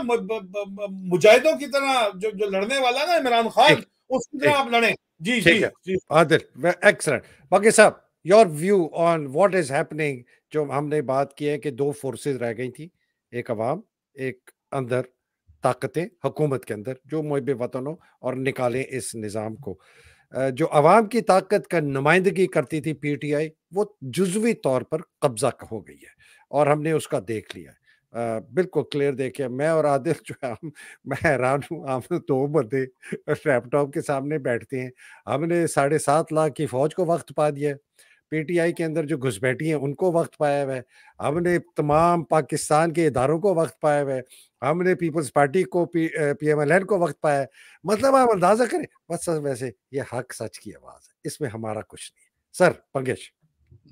मुजाहिदों की तरह जो जो लड़ने वाला ना इमरान खान उसकी तरह आप लड़े जी जी आदिल एक्सलेंट बाकी साहब your view on what is happening जो हमने बात की है कि दो फोर्सेस रह गई थी एक अवाम एक अंदर ताकतें हुकूमत के अंदर जो मुहब वतनों और निकालें इस निज़ाम को जो अवाम की ताकत का नुमाइंदगी करती थी पी टी आई वो जुजवी तौर पर कब्जा हो गई है और हमने उसका देख लिया बिल्कुल क्लियर देखिए मैं और आदिल जो है हम मैं हैरान हूँ हम दो तो बंदे लैपटॉप के सामने बैठते हैं हमने साढ़े सात लाख की फ़ौज को वक्त पा दिया है पीटीआई के अंदर जो घुसपैठी हैं उनको वक्त पाया हुआ है हमने तमाम पाकिस्तान के इदारों को वक्त पाया हुआ है हमने पीपल्स पार्टी को पी एम एल एन को वक्त पाया है मतलब आप अंदाजा करें बस सर वैसे ये हक सच की आवाज़ है इसमें हमारा कुछ नहीं सर पंकेश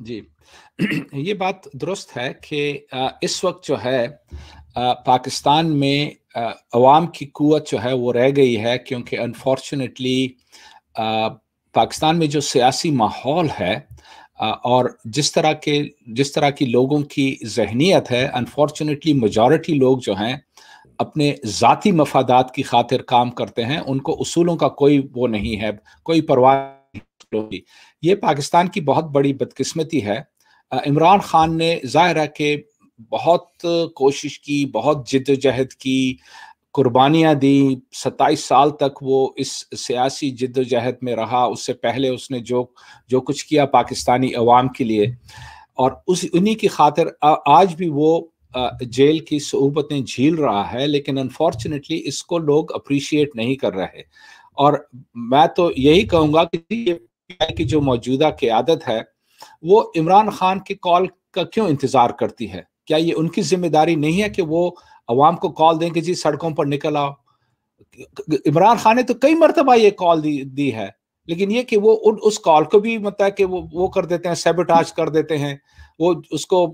जी (clears throat) ये बात दुरुस्त है कि इस वक्त जो है पाकिस्तान में अवाम की कुत जो है वो रह गई है क्योंकि अनफॉर्चुनेटली पाकिस्तान में जो सियासी माहौल है और जिस तरह के जिस तरह की लोगों की जहनीत है अनफॉर्चुनेटली मजॉरिटी लोग जो हैं अपने ज़ाती मफादात की खातिर काम करते हैं उनको असूलों का कोई वो नहीं है कोई परवाह ये पाकिस्तान की बहुत बड़ी बदकस्मती है इमरान खान ने ज़ाहिर है कि बहुत कोशिश की बहुत जद्दोजहद की कुर्बानियां दी सत्ताईस साल तक वो इस सियासी जद्दोजहद में रहा उससे पहले उसने जो जो कुछ किया पाकिस्तानी अवाम के लिए और उस उन्हीं की खातिर आज भी वो जेल की सहूबतें झील रहा है लेकिन अनफॉर्चुनेटली इसको लोग अप्रिशिएट नहीं कर रहे और मैं तो यही कहूँगा कि की जो मौजूदा क्यादत है वो इमरान खान के कॉल का क्यों इंतज़ार करती है क्या ये उनकी जिम्मेदारी नहीं है कि वो अवाम को कॉल दें कि जी सड़कों पर निकल आओ इमरान खान ने तो कई मरतबा ये कॉल दी दी है लेकिन ये कि वो उन उस कॉल को भी मतलब कि वो वो कर देते हैं सेबोटाज कर देते हैं वो उसको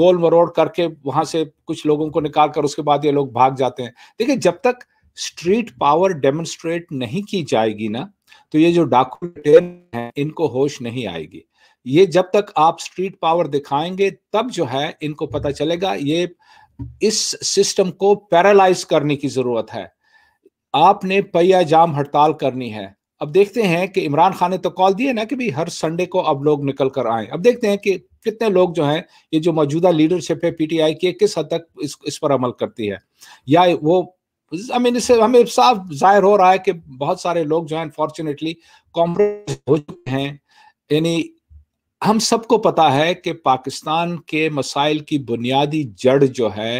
गोल मरोड़ करके वहां से कुछ लोगों को निकाल कर उसके बाद ये लोग भाग जाते हैं देखिए जब तक स्ट्रीट पावर डेमोन्स्ट्रेट नहीं की जाएगी ना तो ये जो डाकू है इनको होश नहीं आएगी ये जब तक आप स्ट्रीट पावर दिखाएंगे तब जो है इनको पता चलेगा ये इस सिस्टम को पैरालाइज करने की जरूरत है आपने पहिया जाम हड़ताल करनी है अब देखते हैं कि इमरान खान ने तो कॉल दिए ना कि भाई हर संडे को अब लोग निकल कर आए अब देखते हैं कि कितने लोग जो हैं ये जो मौजूदा लीडरशिप है पीटीआई की किस हद तक इस इस पर अमल करती है या वो आई मीन इससे हमें साफ जाहिर हो रहा है कि बहुत सारे लोग जो हैं अनफॉर्चुनेटली कॉम्प्रोमाइज हो चुके हैं यानी हम सबको पता है कि पाकिस्तान के मसाइल की बुनियादी जड़ जो है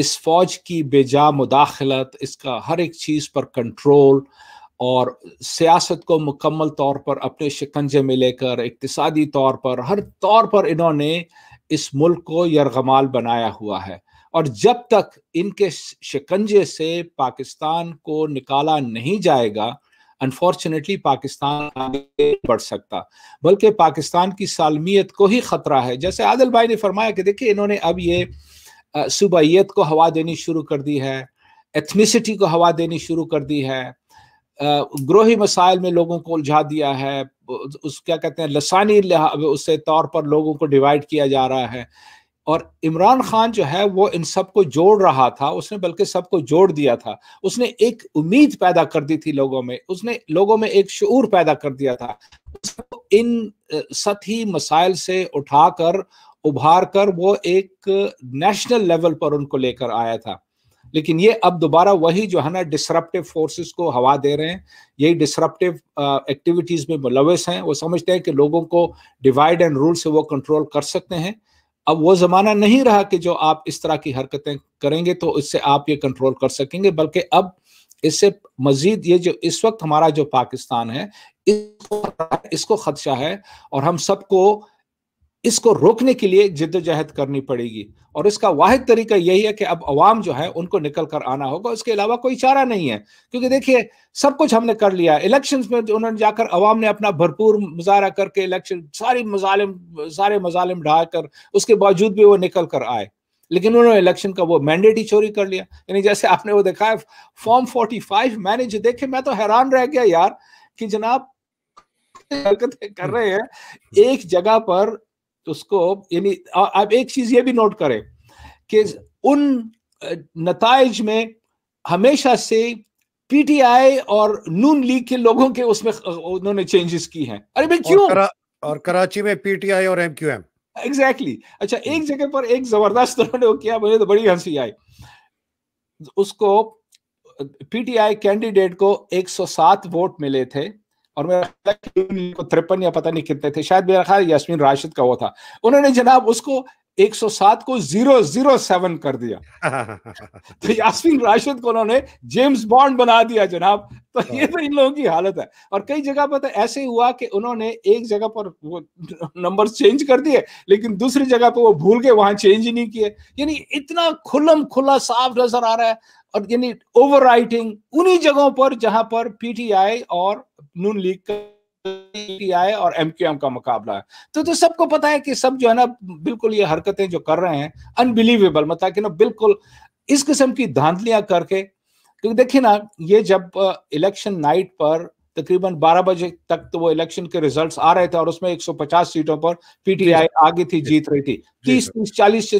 इस फौज की बेजा मुदाखलत इसका हर एक चीज़ पर कंट्रोल और सियासत को मुकम्मल तौर पर अपने शिकंजे में लेकर इकतसादी तौर पर हर तौर पर इन्होंने इस मुल्क को यरगमाल बनाया हुआ है और जब तक इनके शिकंजे से पाकिस्तान को निकाला नहीं जाएगा अनफॉर्चुनेटली पाकिस्तान आगे बढ़ सकता बल्कि पाकिस्तान की सालमियत को ही खतरा है जैसे आदिल भाई ने फरमाया कि देखिए इन्होंने अब ये सूबाइत को हवा देनी शुरू कर दी है एथनिसिटी को हवा देनी शुरू कर दी है ग्रोही मसाइल में लोगों को उलझा दिया है उस क्या कहते हैं लसानी उससे तौर पर लोगों को डिवाइड किया जा रहा है और इमरान खान जो है वो इन सबको जोड़ रहा था उसने बल्कि सबको जोड़ दिया था उसने एक उम्मीद पैदा कर दी थी लोगों में उसने लोगों में एक शूर पैदा कर दिया था इन सती मसाइल से उठाकर उभार कर वो एक नेशनल लेवल पर उनको लेकर आया था लेकिन ये अब दोबारा वही जो है ना डिसरप्टिव फोर्सेस को हवा दे रहे हैं यही डिसरप्टिव एक्टिविटीज़ में मुलवस हैं वो समझते हैं कि लोगों को डिवाइड एंड रूल से वो कंट्रोल कर सकते हैं अब वो जमाना नहीं रहा कि जो आप इस तरह की हरकतें करेंगे तो इससे आप ये कंट्रोल कर सकेंगे बल्कि अब इससे मजीद ये जो इस वक्त हमारा जो पाकिस्तान है इसको इसको खदशा है और हम सबको इसको रोकने के लिए जिद्दोजहद करनी पड़ेगी और इसका वाहिद तरीका यही है कि अब अवाम जो है उनको निकल कर आना होगा उसके अलावा कोई चारा नहीं है क्योंकि देखिए सब कुछ हमने कर लिया इलेक्शन में उन्होंने जाकर अवाम ने अपना भरपूर मुजाहरा करके इलेक्शन सारी मजालिम सारे मजालिम ढा कर उसके बावजूद भी वो निकल कर आए लेकिन उन्होंने इलेक्शन का वो मैंडेट ही चोरी कर लिया यानी जैसे आपने वो देखा है फॉर्म फोर्टी फाइव मैंने जो देखे मैं तो हैरान रह गया यार कि जनाब कर रहे हैं एक जगह पर तो उसको यानी आप एक चीज ये भी नोट करें कि उन नतज में हमेशा से पीटीआई और नून लीग के लोगों के उसमें उन्होंने चेंजेस की हैं अरे भाई क्यों और, करा, और कराची में पीटीआई और एमक्यूएम एग्जैक्टली exactly. अच्छा एक हम्म। जगह पर एक जबरदस्त उन्होंने किया मुझे तो बड़ी हंसी आई उसको पीटीआई कैंडिडेट को 107 वोट मिले थे और मेरा को तिरपन या पता नहीं कितने थे शायद मेरा ख्याल यासमीन राशिद का वो था उन्होंने जनाब उसको 107 को 007 कर दिया (laughs) तो यासमीन राशिद को उन्होंने जेम्स बॉन्ड बना दिया जनाब तो हाँ। ये तो इन लोगों की हालत है और कई जगह पर तो ऐसे हुआ कि उन्होंने एक जगह पर वो नंबर चेंज कर दिए लेकिन दूसरी जगह पर वो भूल गए वहां चेंज ही नहीं किए यानी इतना खुलम खुला साफ नजर आ रहा है और यानी ओवरराइटिंग उन्हीं जगहों पर जहां पर पीटीआई और नून लीग का पीटीआई और एमक्यूएम का मुकाबला है तो तो सबको पता है कि सब जो है ना बिल्कुल ये हरकतें जो कर रहे हैं अनबिलीवेबल मतलब कि ना बिल्कुल इस किस्म की धांधलियां करके क्योंकि देखिए ना ये जब इलेक्शन नाइट पर तकरीबन 12 बजे तक तो वो इलेक्शन के रिजल्ट्स आ रहे थे और उसमें 150 सीटों पर पीटीआई आगे थी जीत रही थी तीस तीस चालीस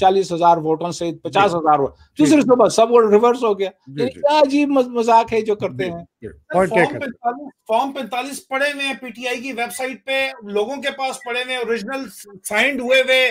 चालीस हजार वोटों से पचास हजार वोट दूसरे सुबह सब वोट रिवर्स हो गया क्या अजीब मजाक है जो करते हैं फॉर्म पैंतालीस पड़े हुए हैं पीटीआई की वेबसाइट पे लोगों के पास पड़े हुए ओरिजिनल साइंड हुए हुए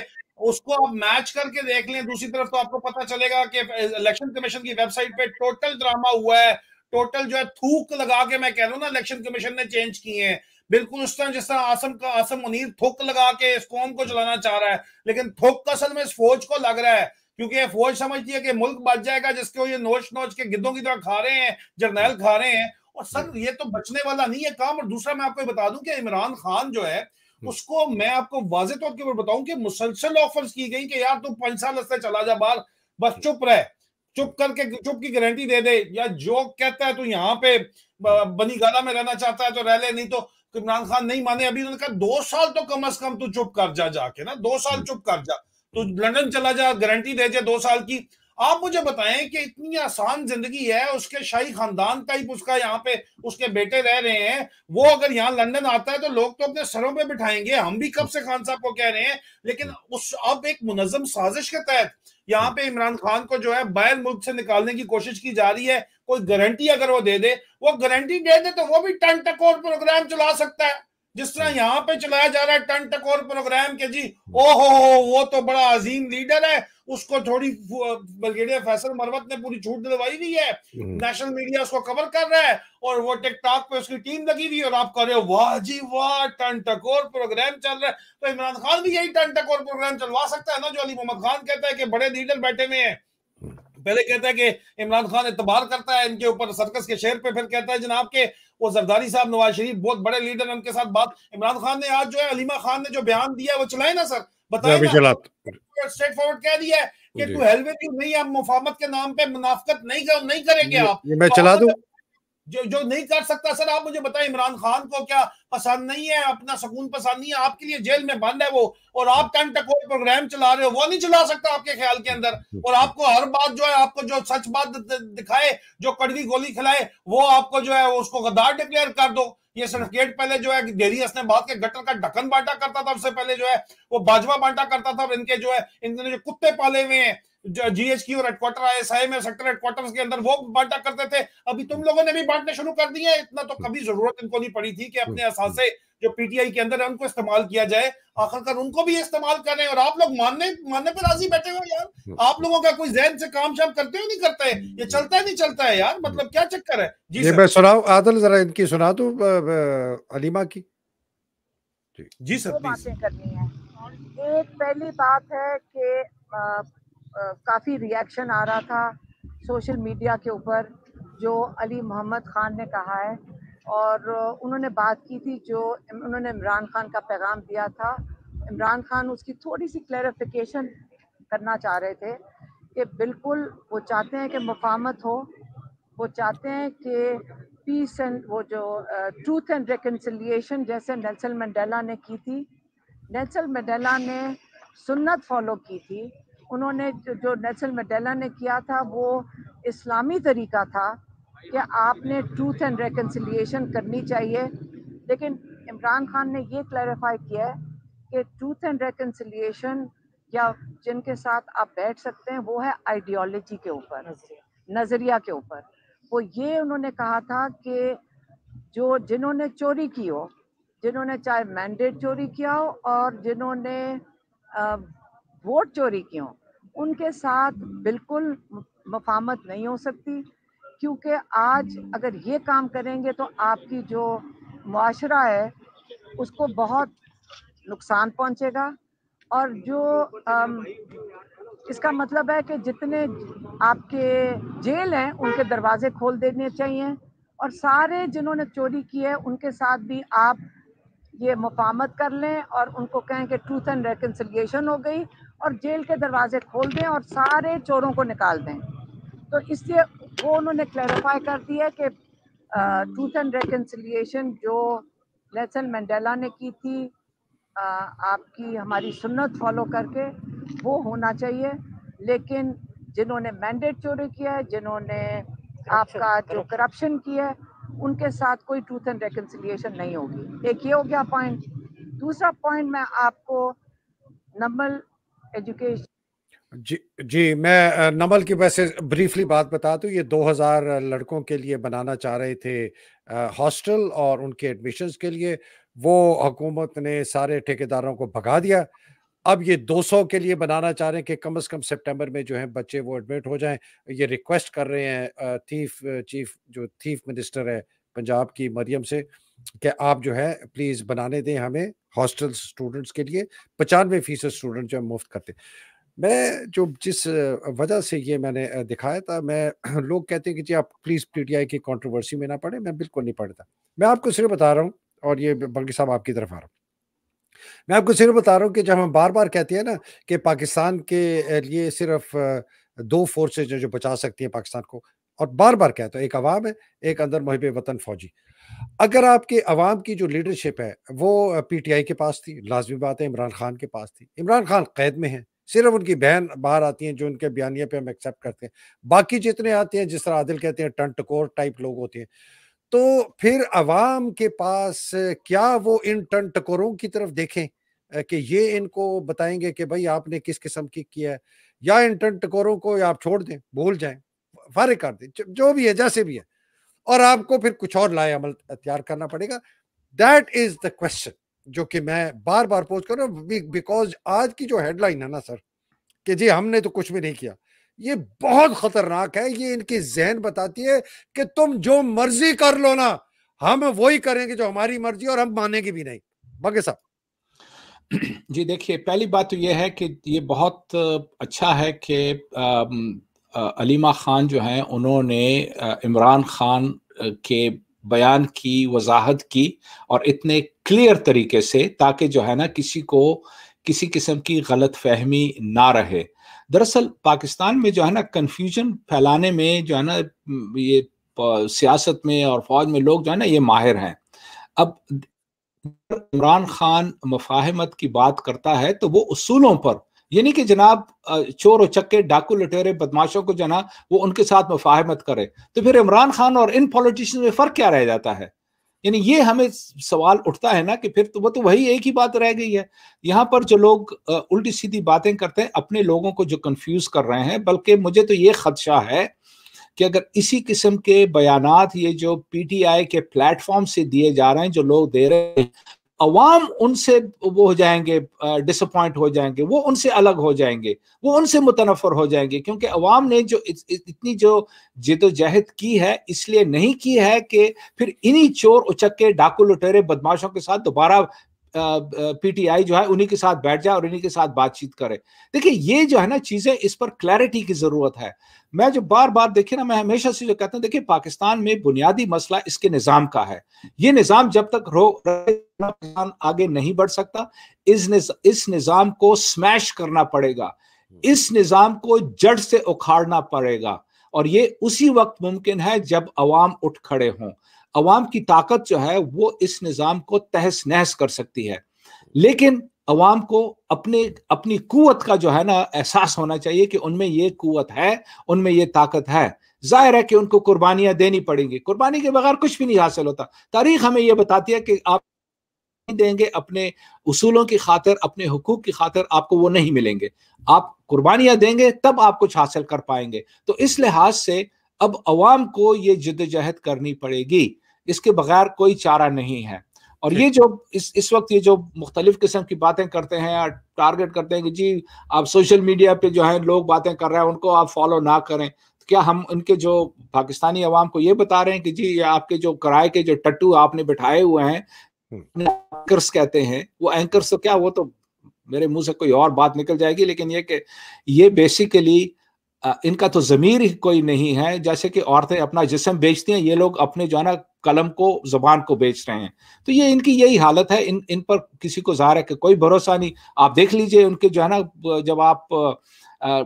उसको आप मैच करके देख लें दूसरी तरफ तो आपको पता चलेगा कि इलेक्शन कमीशन की वेबसाइट पे टोटल ड्रामा हुआ है टोटल जो है थूक लगा के मैं कह रहा हूँ ना इलेक्शन कमीशन ने चेंज किए हैं बिल्कुल उस तरह जिस तरह आसम का आसम मुनीर थोक लगा के इस कौम को चलाना चाह रहा है लेकिन थोक असल में इस फौज को लग रहा है क्योंकि ये फौज समझती है कि मुल्क बच जाएगा वो ये नोच नोच के गिद्धों की तरह खा रहे हैं जर्नैल खा रहे हैं और सर हम्म। ये तो बचने वाला नहीं है काम और दूसरा मैं आपको बता दूं कि इमरान खान जो है हम्म। उसको मैं आपको वाजे तौर के ऊपर बताऊं कि मुसलसल ऑफर्स की गई कि यार तू पांच साल रस्ते चला जा बाहर बस हम्म। चुप रहे चुप करके चुप की गारंटी दे दे या जो कहता है तो यहाँ पे बनी गाला में रहना चाहता है तो रह ले नहीं तो इमरान खान नहीं माने अभी उन्होंने कहा दो साल तो कम अज कम तू चुप कर जा जाके ना दो साल चुप कर जा तू लंडन चला जा गारंटी दे जा दो साल की आप मुझे बताएं कि इतनी आसान जिंदगी है उसके शाही खानदान का ही उसका यहाँ पे उसके बेटे रह रहे हैं वो अगर यहाँ लंदन आता है तो लोग तो अपने सरों पे बिठाएंगे हम भी कब से खान साहब को कह रहे हैं लेकिन उस अब एक मुनजम साजिश के तहत यहाँ पे इमरान खान को जो है बैर मुल्क से निकालने की कोशिश की जा रही है कोई गारंटी अगर वो दे दे वो गारंटी दे दे तो वो भी टन टकोर प्रोग्राम चला सकता है जिस तरह यहाँ पे चलाया जा रहा है टन टकोर प्रोग्राम के जी हम्म। ओ हो वो तो बड़ा अजीम लीडर है उसको थोड़ी ब्रिगेडियर फैसल मरवत ने पूरी छूट दिलवाई हुई है हम्म। नेशनल मीडिया उसको कवर कर रहा है और वो टिकटॉक पे उसकी टीम लगी हुई है और आप कह रहे हो वाह जी वाह टन टकोर प्रोग्राम चल रहा है तो इमरान खान भी यही टन टकोर प्रोग्राम चलवा सकता है ना जो अली मोहम्मद खान कहता है कि बड़े लीडर बैठे हुए हैं हम्म। पहले कहता है कि इमरान खान इतबार करता है इनके ऊपर सर्कस के शेर पे फिर कहता है जनाब के वो जरदारी साहब नवाज शरीफ बहुत बड़े लीडर उनके साथ बात इमरान खान ने आज जो है अलीमा खान ने जो बयान दिया है वो चलाए ना सर बताया तो कि नहीं मुफामत के नाम पे मुनाफकत नहीं कर, नहीं करेंगे आप मैं तो चला दू जो जो नहीं कर सकता सर आप मुझे बताएं इमरान खान को क्या पसंद नहीं है अपना सुकून पसंद नहीं है आपके लिए जेल में बंद है वो और आप टन तक प्रोग्राम चला रहे हो वो नहीं चला सकता आपके ख्याल के अंदर और आपको हर बात जो है आपको जो सच बात दिखाए जो कड़वी गोली खिलाए वो आपको जो है उसको गद्दार डिक्लेयर कर दो ये सर्टिफिकेट पहले जो है डेरी हसने बात के गटर का ढक्कन बांटा करता था उससे पहले जो है वो बाजवा बांटा करता था इनके जो है इनके जो कुत्ते पाले हुए हैं जीएचक्यू और हेडक्वार्टर एस आई में सेक्टर हेडक्वार्टर के अंदर वो बांटा करते थे अभी तुम लोगों ने भी बांटने शुरू कर दिए इतना तो हम्म। कभी जरूरत इनको नहीं पड़ी थी कि अपने असासे हम्म। जो पीटीआई के अंदर है उनको इस्तेमाल किया जाए आखिरकार उनको भी इस्तेमाल कर रहे हैं और आप लोग मानने मानने पर राजी बैठे हो यार हम्म। आप लोगों का कोई जहन से काम शाम करते हो नहीं करते है ये चलता है नहीं चलता है यार मतलब क्या चक्कर है जी ये मैं सुनाओ आदल जरा इनकी सुना दू अलीमा की जी सर बातें करनी है एक पहली बात है कि काफ़ी रिएक्शन आ रहा था सोशल मीडिया के ऊपर जो अली मोहम्मद खान ने कहा है और उन्होंने बात की थी जो उन्होंने इमरान खान का पैगाम दिया था इमरान खान उसकी थोड़ी सी क्लैरिफिकेशन करना चाह रहे थे कि बिल्कुल वो चाहते हैं कि मुफामत हो वो चाहते हैं कि पीस एंड वो जो ट्रूथ एंड रिकनसलिएशन जैसे नेल्सन मंडेला ने की थी नेल्सन मंडेला ने सुन्नत फॉलो की थी उन्होंने जो नेल्सन मंडेला ने किया था वो इस्लामी तरीका था कि आपने ट्रूथ एंड रेकन्सिलियेशन करनी चाहिए लेकिन इमरान खान ने ये क्लैरिफाई किया है कि ट्रूथ एंड रेकन्सिलियेशन या जिनके साथ आप बैठ सकते हैं वो है आइडियोलॉजी के ऊपर नज़रिया के ऊपर वो ये उन्होंने कहा था कि जो जिन्होंने चोरी की हो जिन्होंने चाहे मैंडेट चोरी किया हो और जिन्होंने वोट चोरी क्यों उनके साथ बिल्कुल मफामत नहीं हो सकती क्योंकि आज अगर ये काम करेंगे तो आपकी जो माशरा है उसको बहुत नुकसान पहुंचेगा और जो आम, इसका मतलब है कि जितने आपके जेल हैं उनके दरवाजे खोल देने चाहिए और सारे जिन्होंने चोरी की है उनके साथ भी आप ये मफामत कर लें और उनको कहें कि ट्रूथ एंड रिकन्सिलियेशन हो गई और जेल के दरवाजे खोल दें और सारे चोरों को निकाल दें तो इससे वो उन्होंने क्लैरिफाई कर दिया कि ट्रूथ एंड रिकन्सिलियेशन जो नेल्सन मंडेला ने की थी आ, आपकी हमारी सुन्नत फॉलो करके वो होना चाहिए लेकिन जिन्होंने मैंडेट चोरी किया है जिन्होंने आपका जो करप्शन किया है उनके साथ कोई ट्रूथ एंड रिकन्सिलियेशन नहीं होगी एक ये हो गया पॉइंट दूसरा पॉइंट मैं आपको नमल एजुकेशन जी जी मैं नमल की वैसे ब्रीफली बात बता दूँ ये 2000 लड़कों के लिए बनाना चाह रहे थे हॉस्टल और उनके एडमिशन के लिए वो हुकूमत ने सारे ठेकेदारों को भगा दिया अब ये 200 के लिए बनाना चाह रहे हैं कि कम से कम सितंबर में जो है बच्चे वो एडमिट हो जाएं ये रिक्वेस्ट कर रहे हैं थीफ चीफ जो थीफ मिनिस्टर है पंजाब की मरियम से कि आप जो है प्लीज़ बनाने दें हमें हॉस्टल स्टूडेंट्स के लिए पचानवे फीसद स्टूडेंट जो मुफ्त करते मैं जो जिस वजह से ये मैंने दिखाया था मैं (clears throat) लोग कहते हैं कि जी आप प्लीज़ आई की कॉन्ट्रोवर्सी में ना पढ़े मैं बिल्कुल नहीं पढ़ता मैं आपको सिर्फ बता रहा हूँ और ये बल्कि साहब आपकी तरफ आ रहा हूँ मैं आपको सिर्फ बता रहा हूँ कि जब हम बार बार कहते हैं ना कि पाकिस्तान के लिए सिर्फ दो फोर्सेज हैं जो बचा सकती हैं पाकिस्तान को और बार बार कहता तो हूँ एक अवाम है एक अंदर मुहिब वतन फौजी अगर आपके अवाम की जो लीडरशिप है वो पी टी आई के पास थी लाजमी बात है इमरान खान के पास थी इमरान खान कैद में है सिर्फ उनकी बहन बाहर आती हैं जो उनके बयानिया पे हम एक्सेप्ट करते हैं बाकी जितने आते हैं जिस तरह आदिल कहते हैं टन टकोर टाइप लोग होते हैं तो फिर अवाम के पास क्या वो इन टन टकोरों की तरफ देखें कि ये इनको बताएंगे कि भाई आपने किस किस्म की किया है या इन टन टकोरों को आप छोड़ दें भूल जाएं फारे कर दी जो भी है जैसे भी है और आपको फिर कुछ और लाए अमल तैयार करना पड़ेगा दैट इज द क्वेश्चन जो कि मैं बार बार पोज कर रहा हूँ बिकॉज आज की जो हेडलाइन है ना सर कि जी हमने तो कुछ भी नहीं किया ये बहुत खतरनाक है ये इनकी जहन बताती है कि तुम जो मर्जी कर लो ना हम वही करेंगे जो हमारी मर्जी और हम मानेंगे भी नहीं बाकी साहब जी देखिए पहली बात तो ये है कि ये बहुत अच्छा है कि अलीमा ख़ान जो हैं उन्होंने इमरान ख़ान के बयान की वजाहत की और इतने क्लियर तरीके से ताकि जो है ना किसी को किसी किस्म की गलत फहमी ना रहे दरअसल पाकिस्तान में जो है ना कन्फ्यूजन फैलाने में जो है ना ये सियासत में और फौज में लोग जो है ना ये माहिर हैं अब इमरान खान मफाहमत की बात करता है तो वो उसूलों पर यानी कि जनाब चोर उचक्के डाकू लटेरे बदमाशों को जना वो उनके साथ मुफाहमत करे तो फिर इमरान खान और इन पॉलिटिशियन में फ़र्क क्या रह जाता है यानी ये हमें सवाल उठता है ना कि फिर तो वो तो वही एक ही बात रह गई है यहाँ पर जो लोग उल्टी सीधी बातें करते हैं अपने लोगों को जो कंफ्यूज कर रहे हैं बल्कि मुझे तो ये खदशा है कि अगर इसी किस्म के बयान ये जो पीटीआई के प्लेटफॉर्म से दिए जा रहे हैं जो लोग दे रहे हैं अवाम उनसे वो हो जाएंगे डिसअपॉइंट हो जाएंगे वो उनसे अलग हो जाएंगे वो उनसे मुतनफर हो जाएंगे क्योंकि अवाम ने जो इत, इतनी जो जिदोजहद की है इसलिए नहीं की है कि फिर इन्हीं चोर उचक्के डाकू लुटेरे बदमाशों के साथ दोबारा पीटीआई जो है उन्हीं के साथ बैठ जाए और इन्हीं के साथ बातचीत करे देखिए ये जो है ना चीजें इस पर क्लैरिटी की जरूरत है मैं जो बार बार देखिए ना मैं हमेशा से जो कहता हूं देखिए पाकिस्तान में बुनियादी मसला इसके निज़ाम का है ये निज़ाम जब तक रो पाकिस्तान आगे नहीं बढ़ सकता इस निज, इस निज़ाम को स्मैश करना पड़ेगा हम्म। इस निज़ाम को जड़ से उखाड़ना पड़ेगा और ये उसी वक्त मुमकिन है जब अवाम उठ खड़े हों अवाम की ताकत जो है वो इस निज़ाम को तहस नहस कर सकती है लेकिन अवाम को अपने अपनी कुत का जो है ना एहसास होना चाहिए कि उनमें ये कुत है उनमें ये ताकत है जाहिर है कि उनको कुर्बानियां देनी पड़ेंगी कुर्बानी के बगैर कुछ भी नहीं हासिल होता तारीख हमें यह बताती है कि आप देंगे अपने उसूलों की खातिर अपने हकूक की खातिर आपको वो नहीं मिलेंगे आप कुर्बानियां देंगे तब आप कुछ हासिल कर पाएंगे तो इस लिहाज से अब अवाम को ये जिद्दोजहद करनी पड़ेगी इसके बगैर कोई चारा नहीं है और ये जो इस इस वक्त ये जो मुख्तलिफ किस्म की बातें करते हैं टारगेट करते हैं कि जी आप सोशल मीडिया पे जो है लोग बातें कर रहे हैं उनको आप फॉलो ना करें तो क्या हम उनके जो पाकिस्तानी अवाम को ये बता रहे हैं कि जी आपके जो किराए के जो टट्टू आपने बिठाए हुए हैं एंकर्स हम्म। कहते हैं वो एंकर्स तो क्या वो तो मेरे मुंह से कोई और बात निकल जाएगी लेकिन ये कि ये बेसिकली इनका तो ज़मीर ही कोई नहीं है जैसे कि औरतें अपना जिसम बेचती हैं ये लोग अपने जो है ना कलम को जुबान को बेच रहे हैं तो ये इनकी यही हालत है इन इन पर किसी को ज़ाहिर है कि कोई भरोसा नहीं आप देख लीजिए उनके जो है ना जब आप आ,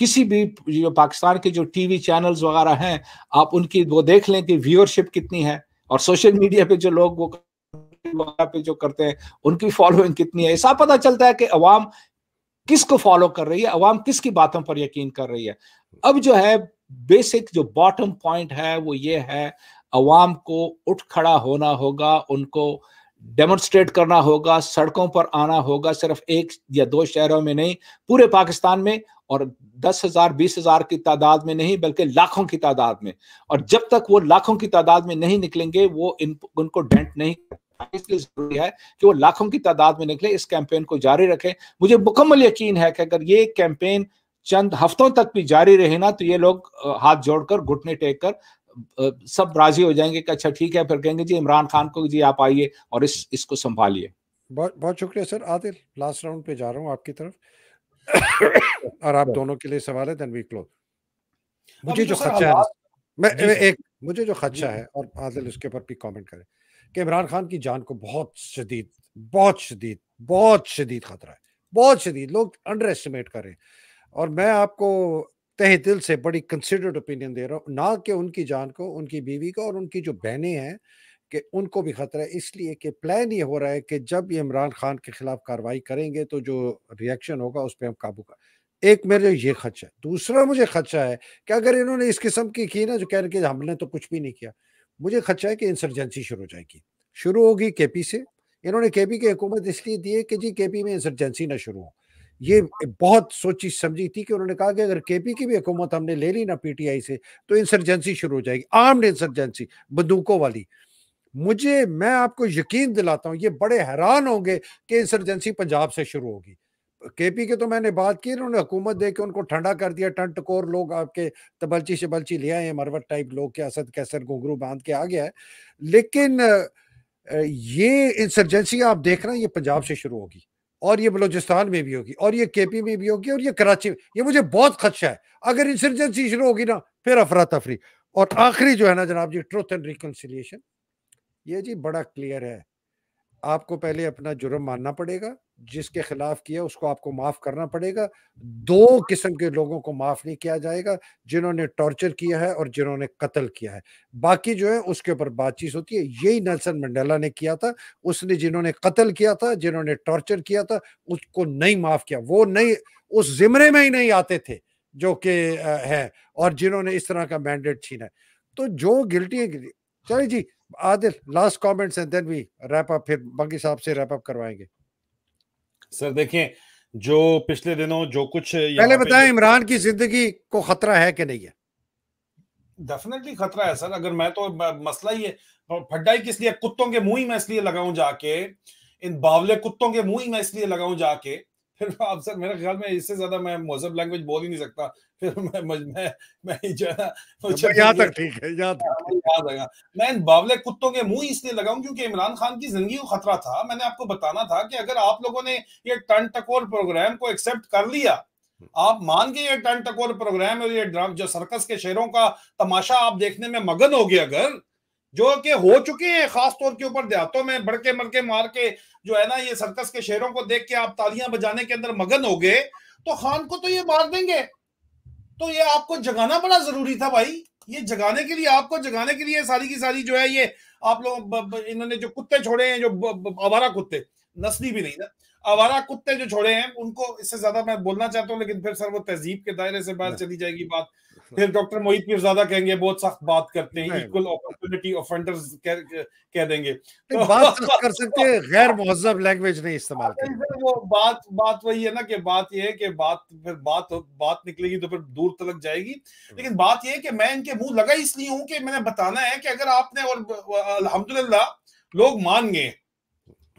किसी भी जो पाकिस्तान के जो टीवी चैनल्स वगैरह हैं आप उनकी वो देख लें कि व्यूअरशिप कितनी है और सोशल मीडिया पे जो लोग वो पे जो करते हैं उनकी फॉलोइंग कितनी है ऐसा पता चलता है कि अवाम किसको फॉलो कर रही है अवाम किसकी बातों पर यकीन कर रही है अब जो है बेसिक जो बॉटम पॉइंट है वो ये है अवाम को उठ खड़ा होना होगा उनको डेमोन्स्ट्रेट करना होगा सड़कों पर आना होगा सिर्फ एक या दो शहरों में नहीं पूरे पाकिस्तान में और दस हजार बीस हजार की तादाद में नहीं बल्कि लाखों की तादाद में और जब तक वो लाखों की तादाद में नहीं निकलेंगे वो इन उनको डेंट नहीं इसलिए जरूरी है कि वो लाखों की तादाद में निकले इस कैंपेन को जारी रखें मुझे मुकम्मल यकीन है कि अगर ये कैंपेन चंद हफ्तों तक भी जारी रहे ना तो ये लोग हाथ जोड़कर घुटने टेक कर सब राजी हो जाएंगे कि अच्छा ठीक है फिर कहेंगे जी इमरान खान को जी आप आइए और इस इसको संभालिए बहुत बहुत शुक्रिया सर आदिल लास्ट राउंड पे जा रहा हूँ आपकी तरफ और आप दोनों के लिए सवाल है देन वी क्लोज मुझे तो जो खदशा है मैं एक मुझे जो खदशा है और आदिल उसके ऊपर भी कमेंट करें कि इमरान खान की जान को बहुत शदीद बहुत शदीद बहुत शदीद खतरा है बहुत शदीद लोग अंडर एस्टिमेट कर रहे हैं और मैं आपको तह दिल से बड़ी कंसिडर्ड ओपिनियन दे रहा हूँ ना कि उनकी जान को उनकी बीवी को और उनकी जो बहनें हैं कि उनको भी ख़तरा है इसलिए कि प्लान ये हो रहा है कि जब ये इमरान खान के ख़िलाफ़ कार्रवाई करेंगे तो जो रिएक्शन होगा उस पर हम काबू कर एक मेरे ये खदशा है दूसरा मुझे खदशा है कि अगर इन्होंने इस किस्म की की ना जो कह रहे कि हमने तो कुछ भी नहीं किया मुझे खदशा है कि इंसर्जेंसी शुरू हो जाएगी शुरू होगी के पी से इन्होंने के पी की हुकूमत इसलिए दी है कि जी के पी में इंसर्जेंसी ना शुरू हो ये बहुत सोची समझी थी कि उन्होंने कहा कि अगर केपी की भी हुकूमत हमने ले ली ना पीटीआई से तो इंसर्जेंसी शुरू हो जाएगी आर्म्ड इंसर्जेंसी बंदूकों वाली मुझे मैं आपको यकीन दिलाता हूँ ये बड़े हैरान होंगे कि इंसर्जेंसी पंजाब से शुरू होगी केपी के तो मैंने बात की उन्होंने हुकूमत दे के उनको ठंडा कर दिया कोर लोग आपके तबलची शबलची ले आए हैं मरवत टाइप लोग के असद कैसर घुघरू बांध के आ गया है लेकिन ये इंसर्जेंसी आप देख रहे हैं ये पंजाब से शुरू होगी और ये बलोचिस्तान में भी होगी और ये केपी में भी होगी और ये कराची में ये मुझे बहुत खदशा है अगर इंसर्जेंसी शुरू होगी ना फिर अफरा तफरी और आखिरी जो है ना जनाब जी ट्रुथ एंड रिकनसिलियेशन ये जी बड़ा क्लियर है आपको पहले अपना जुर्म मानना पड़ेगा जिसके खिलाफ किया उसको आपको माफ करना पड़ेगा दो किस्म के लोगों को माफ नहीं किया जाएगा जिन्होंने टॉर्चर किया है और जिन्होंने कत्ल किया है बाकी जो है उसके ऊपर बातचीत होती है यही नेल्सन मंडेला ने किया था उसने जिन्होंने कत्ल किया था जिन्होंने टॉर्चर किया था उसको नहीं माफ किया वो नहीं उस जिमरे में ही नहीं आते थे जो कि है और जिन्होंने इस तरह का मैंडेट छीना तो जो गिल्टी है चलिए जी Adil last comments and then we wrap up फिर बाकी साहब से रैप अप करवाएंगे सर देखें जो पिछले दिनों जो कुछ पहले बताएं इमरान की जिंदगी को खतरा है कि नहीं है डेफिनेटली खतरा है सर अगर मैं तो मसला ही है फड्डाई किस लिए कुत्तों के मुंह ही मैं इसलिए लगाऊं जाके इन बावले कुत्तों के मुंह ही मैं इसलिए लगाऊं जाके फिर आप सर मेरे ख्याल में इससे ज्यादा मैं मजहब लैंग्वेज बोल ही नहीं सकता फिर मैं मैं मैं जो है यहाँ तक ठीक हाँ, है याद याद आएगा मैं इन बावले कुत्तों के मुंह इसलिए लगाऊं क्योंकि इमरान खान की जिंदगी को खतरा था मैंने आपको बताना था कि अगर आप लोगों ने ये टन टकोर प्रोग्राम को एक्सेप्ट कर लिया आप मान के ये टन टकोर प्रोग्राम और ये ड्राम जो सर्कस के शेरों का तमाशा आप देखने में मगन हो गए अगर जो कि हो चुके हैं खास तौर के ऊपर देहातों में बड़के मड़के मार के जो है ना ये सर्कस के शेरों को देख के आप तालियां बजाने के अंदर मगन हो गए तो खान को तो ये मार देंगे तो ये आपको जगाना बड़ा जरूरी था भाई ये जगाने के लिए आपको जगाने के लिए सारी की सारी जो है ये आप लोग इन्होंने जो कुत्ते छोड़े हैं जो आवारा कुत्ते नस्ली भी नहीं ना आवारा कुत्ते जो छोड़े हैं उनको इससे ज्यादा मैं बोलना चाहता हूँ लेकिन फिर सर वो तहजीब के दायरे से बाहर चली जाएगी बात फिर डॉक्टर मोहित पीर ज्यादा कहेंगे बहुत सख्त बात करते हैं इक्वल अपॉर्चुनिटी ऑफेंडर्स कह देंगे तो, बात (laughs) कर सकते हैं गैर मुहजब लैंग्वेज नहीं इस्तेमाल करें वो बात बात वही है ना कि बात ये है कि बात फिर बात बात निकलेगी तो फिर दूर तलक जाएगी hmm. लेकिन बात ये है कि मैं इनके मुंह लगा इसलिए हूँ कि मैंने बताना है कि अगर आपने और अलहमदुल्ला लोग मान गए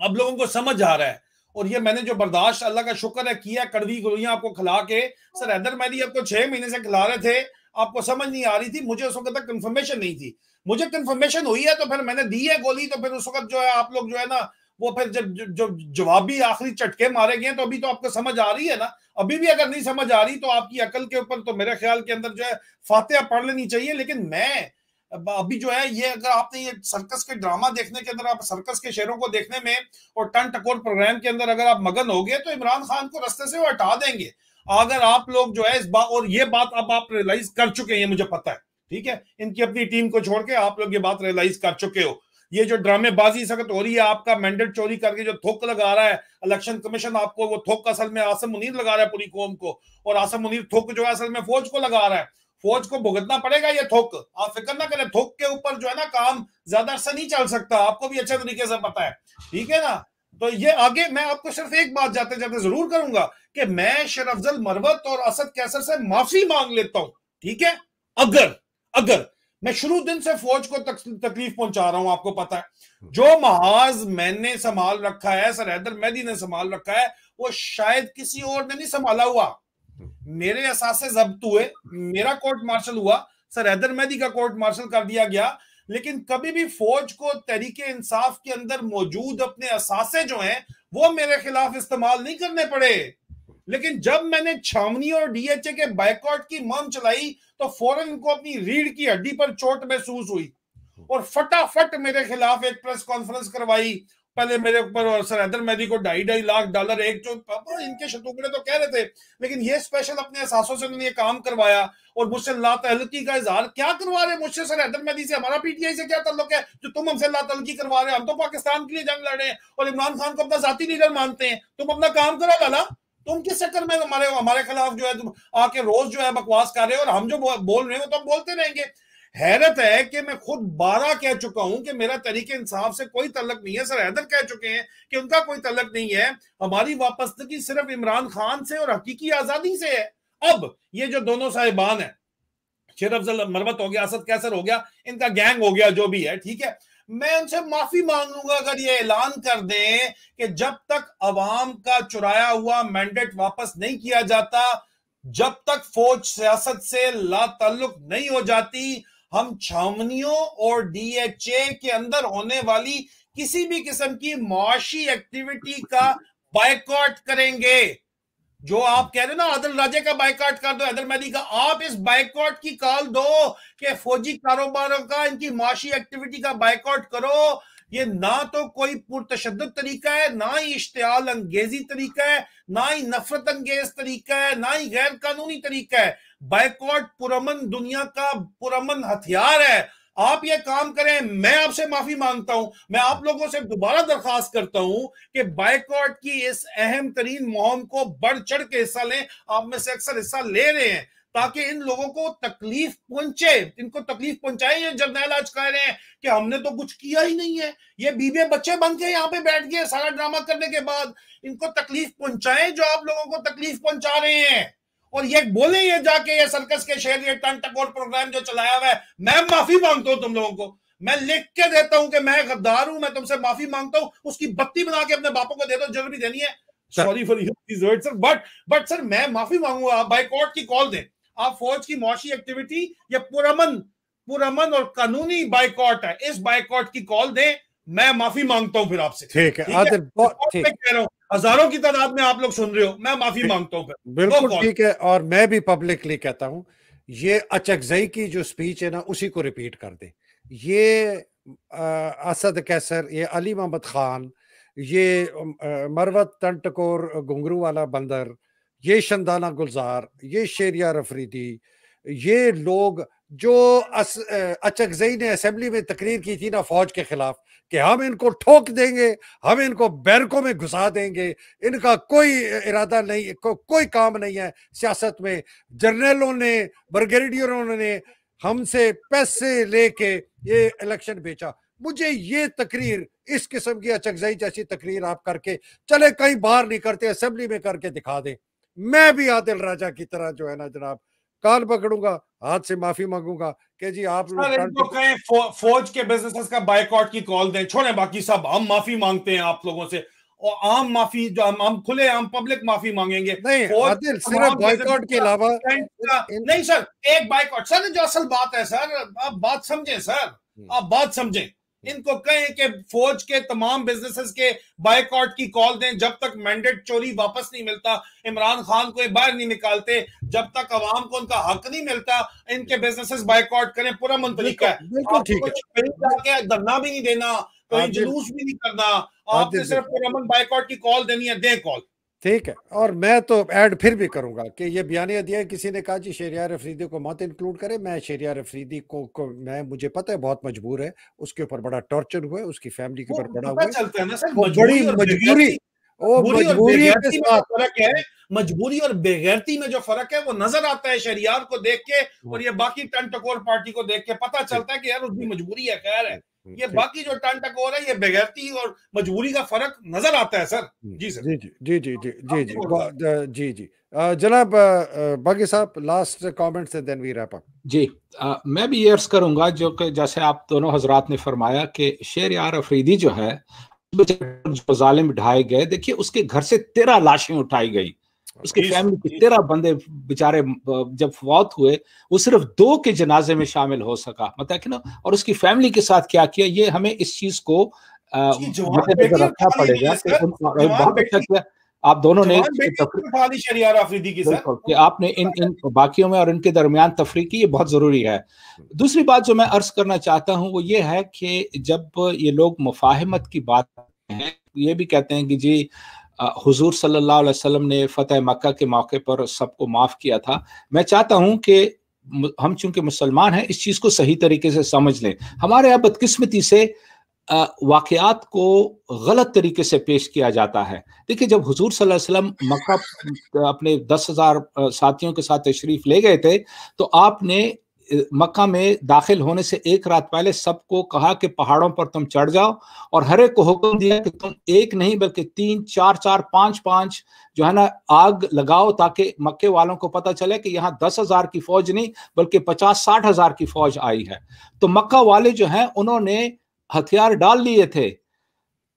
अब लोगों को समझ आ रहा है और ये मैंने जो बर्दाश्त अल्लाह का शुक्र है किया कड़वी गोलियां आपको खिला के सर हैदर मैदी आपको तो छह महीने से खिला रहे थे आपको समझ नहीं आ रही थी मुझे उस वक्त तक कंफर्मेशन नहीं थी मुझे कंफर्मेशन हुई है तो फिर मैंने दी है गोली तो फिर उस वक्त जो है आप लोग जो है ना वो फिर जब जो जवाबी आखिरी चटके मारे गए तो अभी तो आपको समझ आ रही है ना अभी भी अगर नहीं समझ आ रही तो आपकी अकल के ऊपर तो मेरे ख्याल के अंदर जो है फातिहा पढ़ लेनी चाहिए लेकिन मैं अभी जो है ये अगर आपने ये सर्कस के ड्रामा देखने के अंदर आप सर्कस के शेरों को देखने में और टन टकोर प्रोग्राम के अंदर अगर आप मगन हो गए तो इमरान खान को रस्ते से वो हटा देंगे अगर आप लोग जो है इस बात और ये बात अब आप रियलाइज कर चुके हैं मुझे पता है ठीक है इनकी अपनी टीम को छोड़ के आप लोग ये बात रियलाइज कर चुके हो ये जो ड्रामेबाजी इस वक्त हो रही है आपका मैंडेट चोरी करके जो थोक लगा रहा है इलेक्शन कमीशन आपको वो थोक असल में आसम मुनीर लगा रहा है पूरी कौम को और आसम मुनीर थोक जो है असल में फौज को लगा रहा है फौज को भुगतना पड़ेगा ये थोक आप फिक्र ना करें थोक के ऊपर जो है ना काम ज्यादा अर्सा नहीं चल सकता आपको भी अच्छे तरीके से पता है ठीक है ना तो ये आगे मैं आपको सिर्फ एक बात जाते जाते जरूर करूंगा कि मैं शेर अफजल मरवत और असद कैसर से माफी मांग लेता हूं ठीक है अगर अगर मैं शुरू दिन से फौज को तक, तकलीफ पहुंचा रहा हूं आपको पता है जो महाज मैंने संभाल रखा है सर हैदर मेहदी ने संभाल रखा है वो शायद किसी और ने नहीं संभाला हुआ मेरे असासे जब्त हुए मेरा कोर्ट मार्शल हुआ सर हैदर मेहदी का कोर्ट मार्शल कर दिया गया लेकिन कभी भी फौज को तरीके इंसाफ के अंदर मौजूद अपने असासे जो हैं वो मेरे खिलाफ इस्तेमाल नहीं करने पड़े लेकिन जब मैंने छावनी और डीएचए के बायकॉट की मुहिम चलाई तो फौरन को अपनी रीढ़ की हड्डी पर चोट महसूस हुई और फटाफट मेरे खिलाफ एक प्रेस कॉन्फ्रेंस करवाई पहले मेरे ऊपर और सर हैदर को ढाई ढाई लाख डॉलर एक जो इनके शतुकड़े तो कह रहे थे लेकिन ये स्पेशल अपने एहसासों से उन्होंने ये काम करवाया और मुझसे लातलकी का इजहार क्या करवा रहे मुझसे सर हैदर से हमारा पीटीआई से क्या तल्लुक है जो तुम हमसे लातलकी करवा रहे हम तो पाकिस्तान के लिए जंग लड़ रहे हैं और इमरान खान को अपना जाति लीडर मानते हैं तुम अपना काम करो लाला तुम किस चक्कर में हमारे हमारे खिलाफ जो है आके रोज जो है बकवास कर रहे हो और हम जो बोल रहे हो तो हम बोलते रहेंगे हैरत है कि मैं खुद बारह कह चुका हूं कि मेरा तरीके इंसाफ से कोई तलक नहीं है सर हैदर कह चुके हैं कि उनका कोई तलक नहीं है हमारी वापस्तगी सिर्फ इमरान खान से और हकीकी आजादी से है अब ये जो दोनों साहिबान है शेर अफजल मरबत हो गया असद कैसर हो गया इनका गैंग हो गया जो भी है ठीक है मैं उनसे माफी मांग लूंगा अगर ये ऐलान कर दें कि जब तक अवाम का चुराया हुआ मैंडेट वापस नहीं किया जाता जब तक फौज सियासत से ला ताल्लुक नहीं हो जाती हम छावनियों और डीएचए के अंदर होने वाली किसी भी किस्म की मुआशी एक्टिविटी का बायकॉट करेंगे जो आप कह रहे ना आदिल राजे का बायकॉट कर दो हैदर मैदी का आप इस बायकॉट की कॉल दो कि फौजी कारोबारों का इनकी मुआशी एक्टिविटी का बायकॉट करो ये ना तो कोई पुरतशद तरीका है ना ही इश्तियाल अंगेजी तरीका है ना ही नफरत अंगेज तरीका है ना ही गैर कानूनी तरीका है बायकॉट पुरमन दुनिया का पुरमन हथियार है आप ये काम करें मैं आपसे माफी मांगता हूं मैं आप लोगों से दोबारा दरखास्त करता हूं कि बायकॉट की इस अहम तरीन मुहम को बढ़ चढ़ के हिस्सा लें आप में से अक्सर हिस्सा ले रहे हैं ताकि इन लोगों को तकलीफ पहुंचे इनको तकलीफ पहुंचाई ये जर्नैल आज कह रहे हैं कि हमने तो कुछ किया ही नहीं है ये बीबे बच्चे बन के यहाँ पे बैठ गए सारा ड्रामा करने के बाद इनको तकलीफ पहुंचाए जो आप लोगों को तकलीफ पहुंचा रहे हैं और ये बोले ये जाके ये सर्कस के शेर ये टन टकोर प्रोग्राम जो चलाया हुआ है मैं माफी मांगता हूं तुम लोगों को मैं लिख के देता हूं कि मैं गद्दार हूं मैं तुमसे माफी मांगता हूं उसकी बत्ती बना के अपने बापों को दे दो जल भी देनी है sorry for these word sir but but sir मैं माफी मांगूंगा आप कोर्ट की कॉल दें आप फौज की मुआशी एक्टिविटी या पुरमन पुरमन और कानूनी बाइकॉट है इस बाइकॉट की कॉल दें मैं माफी मांगता हूं फिर आपसे ठीक है आदिल बहुत कह रहा हूं हजारों की तादाद में आप लोग सुन रहे हो मैं माफी मांगता हूँ बिल्कुल ठीक है और मैं भी पब्लिकली कहता हूँ ये अचकजई की जो स्पीच है ना उसी को रिपीट कर दे ये असद कैसर ये अली मोहम्मद खान ये मरवत तंटकोर घुंगरू वाला बंदर ये शंदाना गुलजार ये शेरिया रफरीदी ये लोग जो अचकजई ने असम्बली में तकरीर की थी ना फौज के खिलाफ कि हम इनको ठोक देंगे हम इनको बैरकों में घुसा देंगे इनका कोई इरादा नहीं को, कोई काम नहीं है सियासत में जर्नलों ने ब्रिगेडियरों ने हमसे पैसे लेके ये इलेक्शन बेचा मुझे ये तकरीर इस किस्म की अचकजई जैसी तकरीर आप करके चले कहीं बाहर नहीं करते असेंबली में करके दिखा दें मैं भी आदिल राजा की तरह जो है ना जनाब कान पकड़ूंगा हाथ से माफी मांगूंगा कि जी आप लोग फौ, फौज के बिजनेसेस का बायकॉट की कॉल दें छोड़ें बाकी सब हम माफी मांगते हैं आप लोगों से और आम माफी जो हम हम खुले आम पब्लिक माफी मांगेंगे नहीं सिर्फ बायकॉट के अलावा नहीं सर एक बायकॉट सर जो असल बात है सर आप बात समझें सर हम्म। आप बात समझें हम्म। इनको कहें कि फौज के तमाम बिजनेसेस के बायकॉट की कॉल दें जब तक मैंडेट चोरी वापस नहीं मिलता इमरान खान को बाहर नहीं निकालते जब तक अवाम को उनका हक नहीं मिलता इनके बिजनेसेस बायकॉट करें पूरा मंत्री का है धरना भी नहीं देना हाँ, कहीं जुलूस भी नहीं करना हाँ, आपने सिर्फ पुरमन बायकॉट की कॉल देनी है दे कॉल ठीक है और मैं तो ऐड फिर भी करूंगा कि ये बयानिया दिया किसी ने कहा जी शेरिया रफरीदी को मत इंक्लूड करें मैं शेरिया रफरीदी को, को मैं मुझे पता है बहुत मजबूर है उसके ऊपर बड़ा टॉर्चर हुआ है उसकी फैमिली के ऊपर बड़ा हुआ बड़ी मजबूरी मजबूरी मजबूरी और बेगैरती में जो फर्क है वो नजर आता है शरियार को देख के और ये बाकी टन टकोर पार्टी को देख के पता चलता है कि यार उसकी मजबूरी है खैर है ये बाकी जो टन टक हो रहा है ये बेगैरती और मजबूरी का फर्क नजर आता है सर जी सर जी जी जी जी जी हाँ, जी जी जनाब बागी साहब लास्ट कमेंट्स से देन वी रैप अप जी आ, मैं भी ये अर्ज करूंगा जो कि जैसे आप दोनों हजरात ने फरमाया कि शेर यार अफरीदी जो है जो जालिम ढाए गए देखिए उसके घर से तेरह लाशें उठाई गई उसके फैमिली के तेरह बंदे बेचारे जब फौत हुए वो सिर्फ दो के जनाजे में शामिल हो सका मतलब कि ना और उसकी फैमिली के साथ क्या किया ये हमें इस चीज को मतलब रखना पड़ेगा बहुत अच्छा किया आप दोनों ने कि आपने इन इन बाकियों में और इनके दरमियान तफरी की ये बहुत ज़रूरी है दूसरी बात जो मैं अर्ज करना चाहता हूँ वो ये है कि जब ये लोग मुफाहमत की बात हैं ये भी कहते हैं कि जी हुजूर सल्लल्लाहु अलैहि वसल्लम ने फतेह मक्का के मौके पर सबको माफ़ किया था मैं चाहता हूं कि हम चूंकि मुसलमान हैं इस चीज़ को सही तरीके से समझ लें हमारे यहाँ बदकिस्मती से वाकयात को गलत तरीके से पेश किया जाता है देखिए जब हुजूर सल्लल्लाहु अलैहि वसल्लम मक्का अपने दस हज़ार साथियों के साथ तशरीफ़ ले गए थे तो आपने मक्का में दाखिल होने से एक रात पहले सबको कहा कि पहाड़ों पर तुम चढ़ जाओ और हर एक को हुक्म दिया कि तुम एक नहीं बल्कि तीन चार चार पांच पांच जो है ना आग लगाओ ताकि मक्के वालों को पता चले कि यहाँ दस हजार की फौज नहीं बल्कि पचास साठ हजार की फौज आई है तो मक्का वाले जो हैं उन्होंने हथियार डाल लिए थे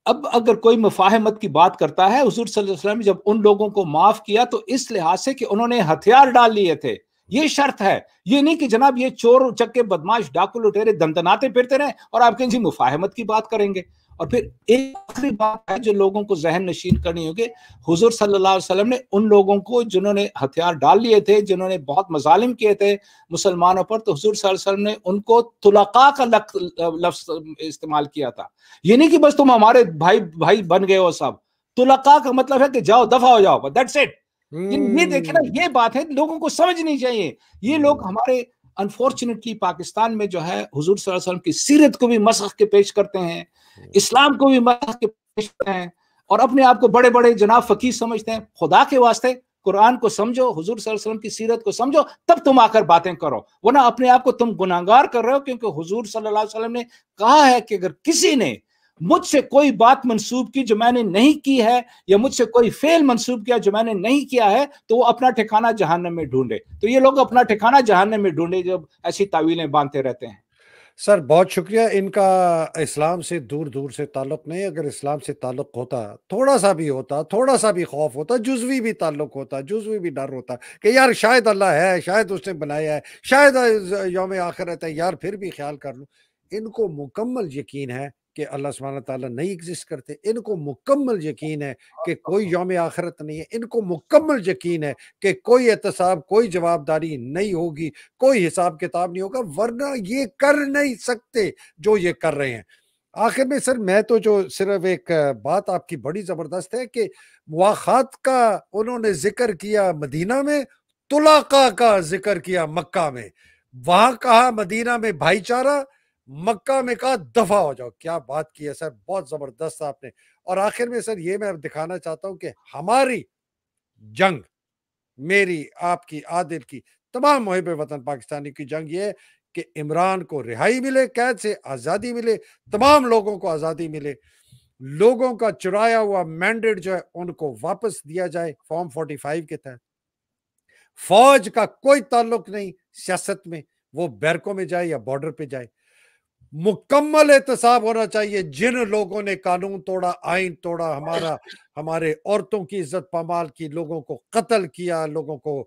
अब अगर कोई मुफाहमत की बात करता है हजूर सल्लल्लाहु अलैहि वसल्लम जब उन लोगों को माफ किया तो इस लिहाज से कि उन्होंने हथियार डाल लिए थे ये शर्त है ये नहीं कि जनाब ये चोर उचक्के बदमाश डाकू लुटेरे दंतनाते फिरते रहे और आप कहीं मुफाहमत की बात करेंगे और फिर एक आखिरी बात है जो लोगों को जहन नशीन करनी होगी हुजूर सल्लल्लाहु अलैहि वसल्लम ने उन लोगों को जिन्होंने हथियार डाल लिए थे जिन्होंने बहुत मजालिम किए थे मुसलमानों पर तो हुजूर सल्लल्लाहु अलैहि वसल्लम ने उनको तुलका का लफ्ज इस्तेमाल किया था ये नहीं कि बस तुम हमारे भाई भाई बन गए हो सब तुलका का मतलब है कि जाओ दफा हो जाओ दैट्स इट ये देखे ना हम्म। ये बात है लोगों को समझनी चाहिए ये हम्म। लोग हमारे अनफॉर्चुनेटली पाकिस्तान में जो है हुजूर वसल्लम की सीरत को भी मसख के पेश करते हैं हम्म। इस्लाम को भी मसख के पेश करते हैं और अपने आप को बड़े बड़े जनाब फकीर समझते हैं खुदा के वास्ते कुरान को समझो हुजूर वसल्लम की सीरत को समझो तब तुम आकर बातें करो वरना अपने आप को तुम गुनागार कर रहे हो क्योंकि हुजूर सल्लल्लाहु अलैहि वसल्लम ने कहा है कि अगर किसी ने मुझसे कोई बात मंसूब की जो मैंने नहीं की है या मुझसे कोई फेल मंसूब किया जो मैंने नहीं किया है तो वो अपना ठिकाना जहन्नम में ढूंढे तो ये लोग अपना ठिकाना जहन्नम में ढूंढे जब ऐसी तावीलें बांधते रहते हैं सर बहुत शुक्रिया इनका इस्लाम से दूर दूर से ताल्लुक नहीं अगर इस्लाम से ताल्लुक होता थोड़ा सा भी होता थोड़ा सा भी खौफ होता जुजवी भी ताल्लुक होता जुजवी भी डर होता कि यार शायद अल्लाह है शायद उसने बनाया है शायद योम आखिरत है यार फिर भी ख्याल कर लूँ इनको मुकम्मल यकीन है कि अल्लाह सुबह ताली नहीं एग्जिस्ट करते इनको मुकम्मल यकीन है कि कोई हाँ। योम आखरत नहीं है इनको मुकम्मल यकीन है कि कोई एहतसाब कोई जवाबदारी नहीं होगी कोई हिसाब किताब नहीं होगा वरना ये कर नहीं सकते जो ये कर रहे हैं आखिर में सर मैं तो जो सिर्फ एक बात आपकी बड़ी ज़बरदस्त है कि मुआखात का उन्होंने जिक्र किया मदीना में तुलाका का जिक्र किया मक्का में वहां कहा मदीना में भाईचारा मक्का में कहा दफा हो जाओ क्या बात की है सर बहुत जबरदस्त आपने और आखिर में सर ये मैं दिखाना चाहता हूं कि हमारी जंग मेरी आपकी आदिल की तमाम मुहिब वतन पाकिस्तानी की जंग ये कि इमरान को रिहाई मिले कैद से आज़ादी मिले तमाम लोगों को आज़ादी मिले लोगों का चुराया हुआ मैंडेट जो है उनको वापस दिया जाए फॉर्म 45 के तहत फौज का कोई ताल्लुक नहीं सियासत में वो बैरकों में जाए या बॉर्डर पे जाए मुकम्मल एहतसाब होना चाहिए जिन लोगों ने कानून तोड़ा आइन तोड़ा हमारा हमारे औरतों की इज्जत पामाल की लोगों को कत्ल किया लोगों को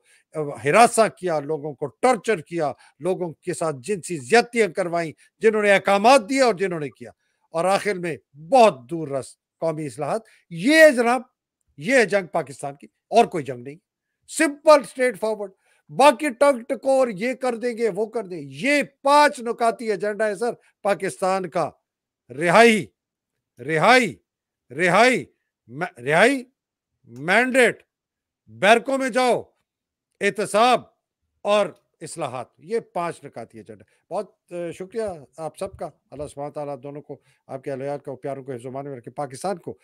हिरासा किया लोगों को टॉर्चर किया लोगों के साथ जिनसी ज्यादतियाँ करवाई जिन्होंने अहकाम दिए और जिन्होंने किया और आखिर में बहुत दूर रस कौमी असलाहत ये जनाब ये है जंग पाकिस्तान की और कोई जंग नहीं सिंपल स्ट्रेट फॉरवर्ड बाकी टक टकोर ये कर देंगे वो कर देंगे ये पांच नुकाती एजेंडा है सर पाकिस्तान का रिहाई रिहाई रिहाई रिहाई मैंडेट बैरकों में जाओ एहतसाब और असलाहत ये पांच नकाती एजेंडा बहुत शुक्रिया आप सबका अल्लाह सुबह दोनों को आपके अलियात को प्यारों को हिजुमान में रखे पाकिस्तान को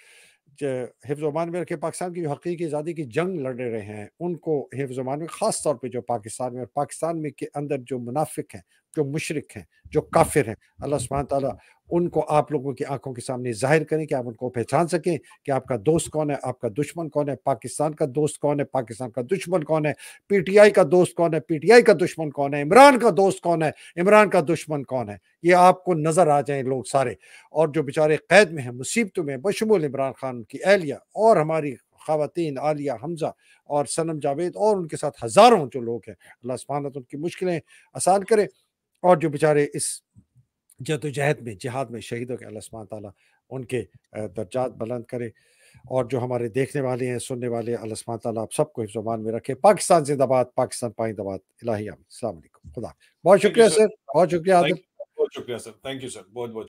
हिफ्जमान में रखे पाकिस्तान की जो हकीकी आज़ादी की जंग लड़ रहे हैं उनको हिफ्जमान में ख़ास तौर पर जो पाकिस्तान में और पाकिस्तान में के अंदर जो मुनाफिक हैं जो मुशरक हैं जो काफिर हैं अल्लाह सुबह ताली उनको आप लोगों की आंखों के सामने जाहिर करें कि आप उनको पहचान सकें कि आपका दोस्त कौन है आपका दुश्मन कौन है पाकिस्तान का दोस्त कौन है पाकिस्तान का दुश्मन कौन है पीटीआई का दोस्त कौन है पीटीआई का दुश्मन कौन है इमरान का दोस्त कौन है इमरान का दुश्मन कौन है ये आपको नज़र आ जाए लोग सारे और जो बेचारे कैद में हैं मुसीबतों में बशमूल इमरान खान की अहलिया और हमारी खातन आलिया हमजा और सनम जावेद और उनके साथ हज़ारों जो लोग हैं अल्लाह स्मानत उनकी मुश्किलें आसान करें और जो बेचारे इस जदोजहद में जिहाद में शहीदों के अल्लाह ताला उनके दर्जात बुलंद करे और जो हमारे देखने वाले हैं सुनने वाले अल्लाह ताला आप सबको जुबान में रखे पाकिस्तान जिंदाबाद पाकिस्तान पाइंदाबाद इलाही खुदा बहुत शुक्रिया सर बहुत शुक्रिया बहुत शुक्रिया सर थैंक यू सर बहुत बहुत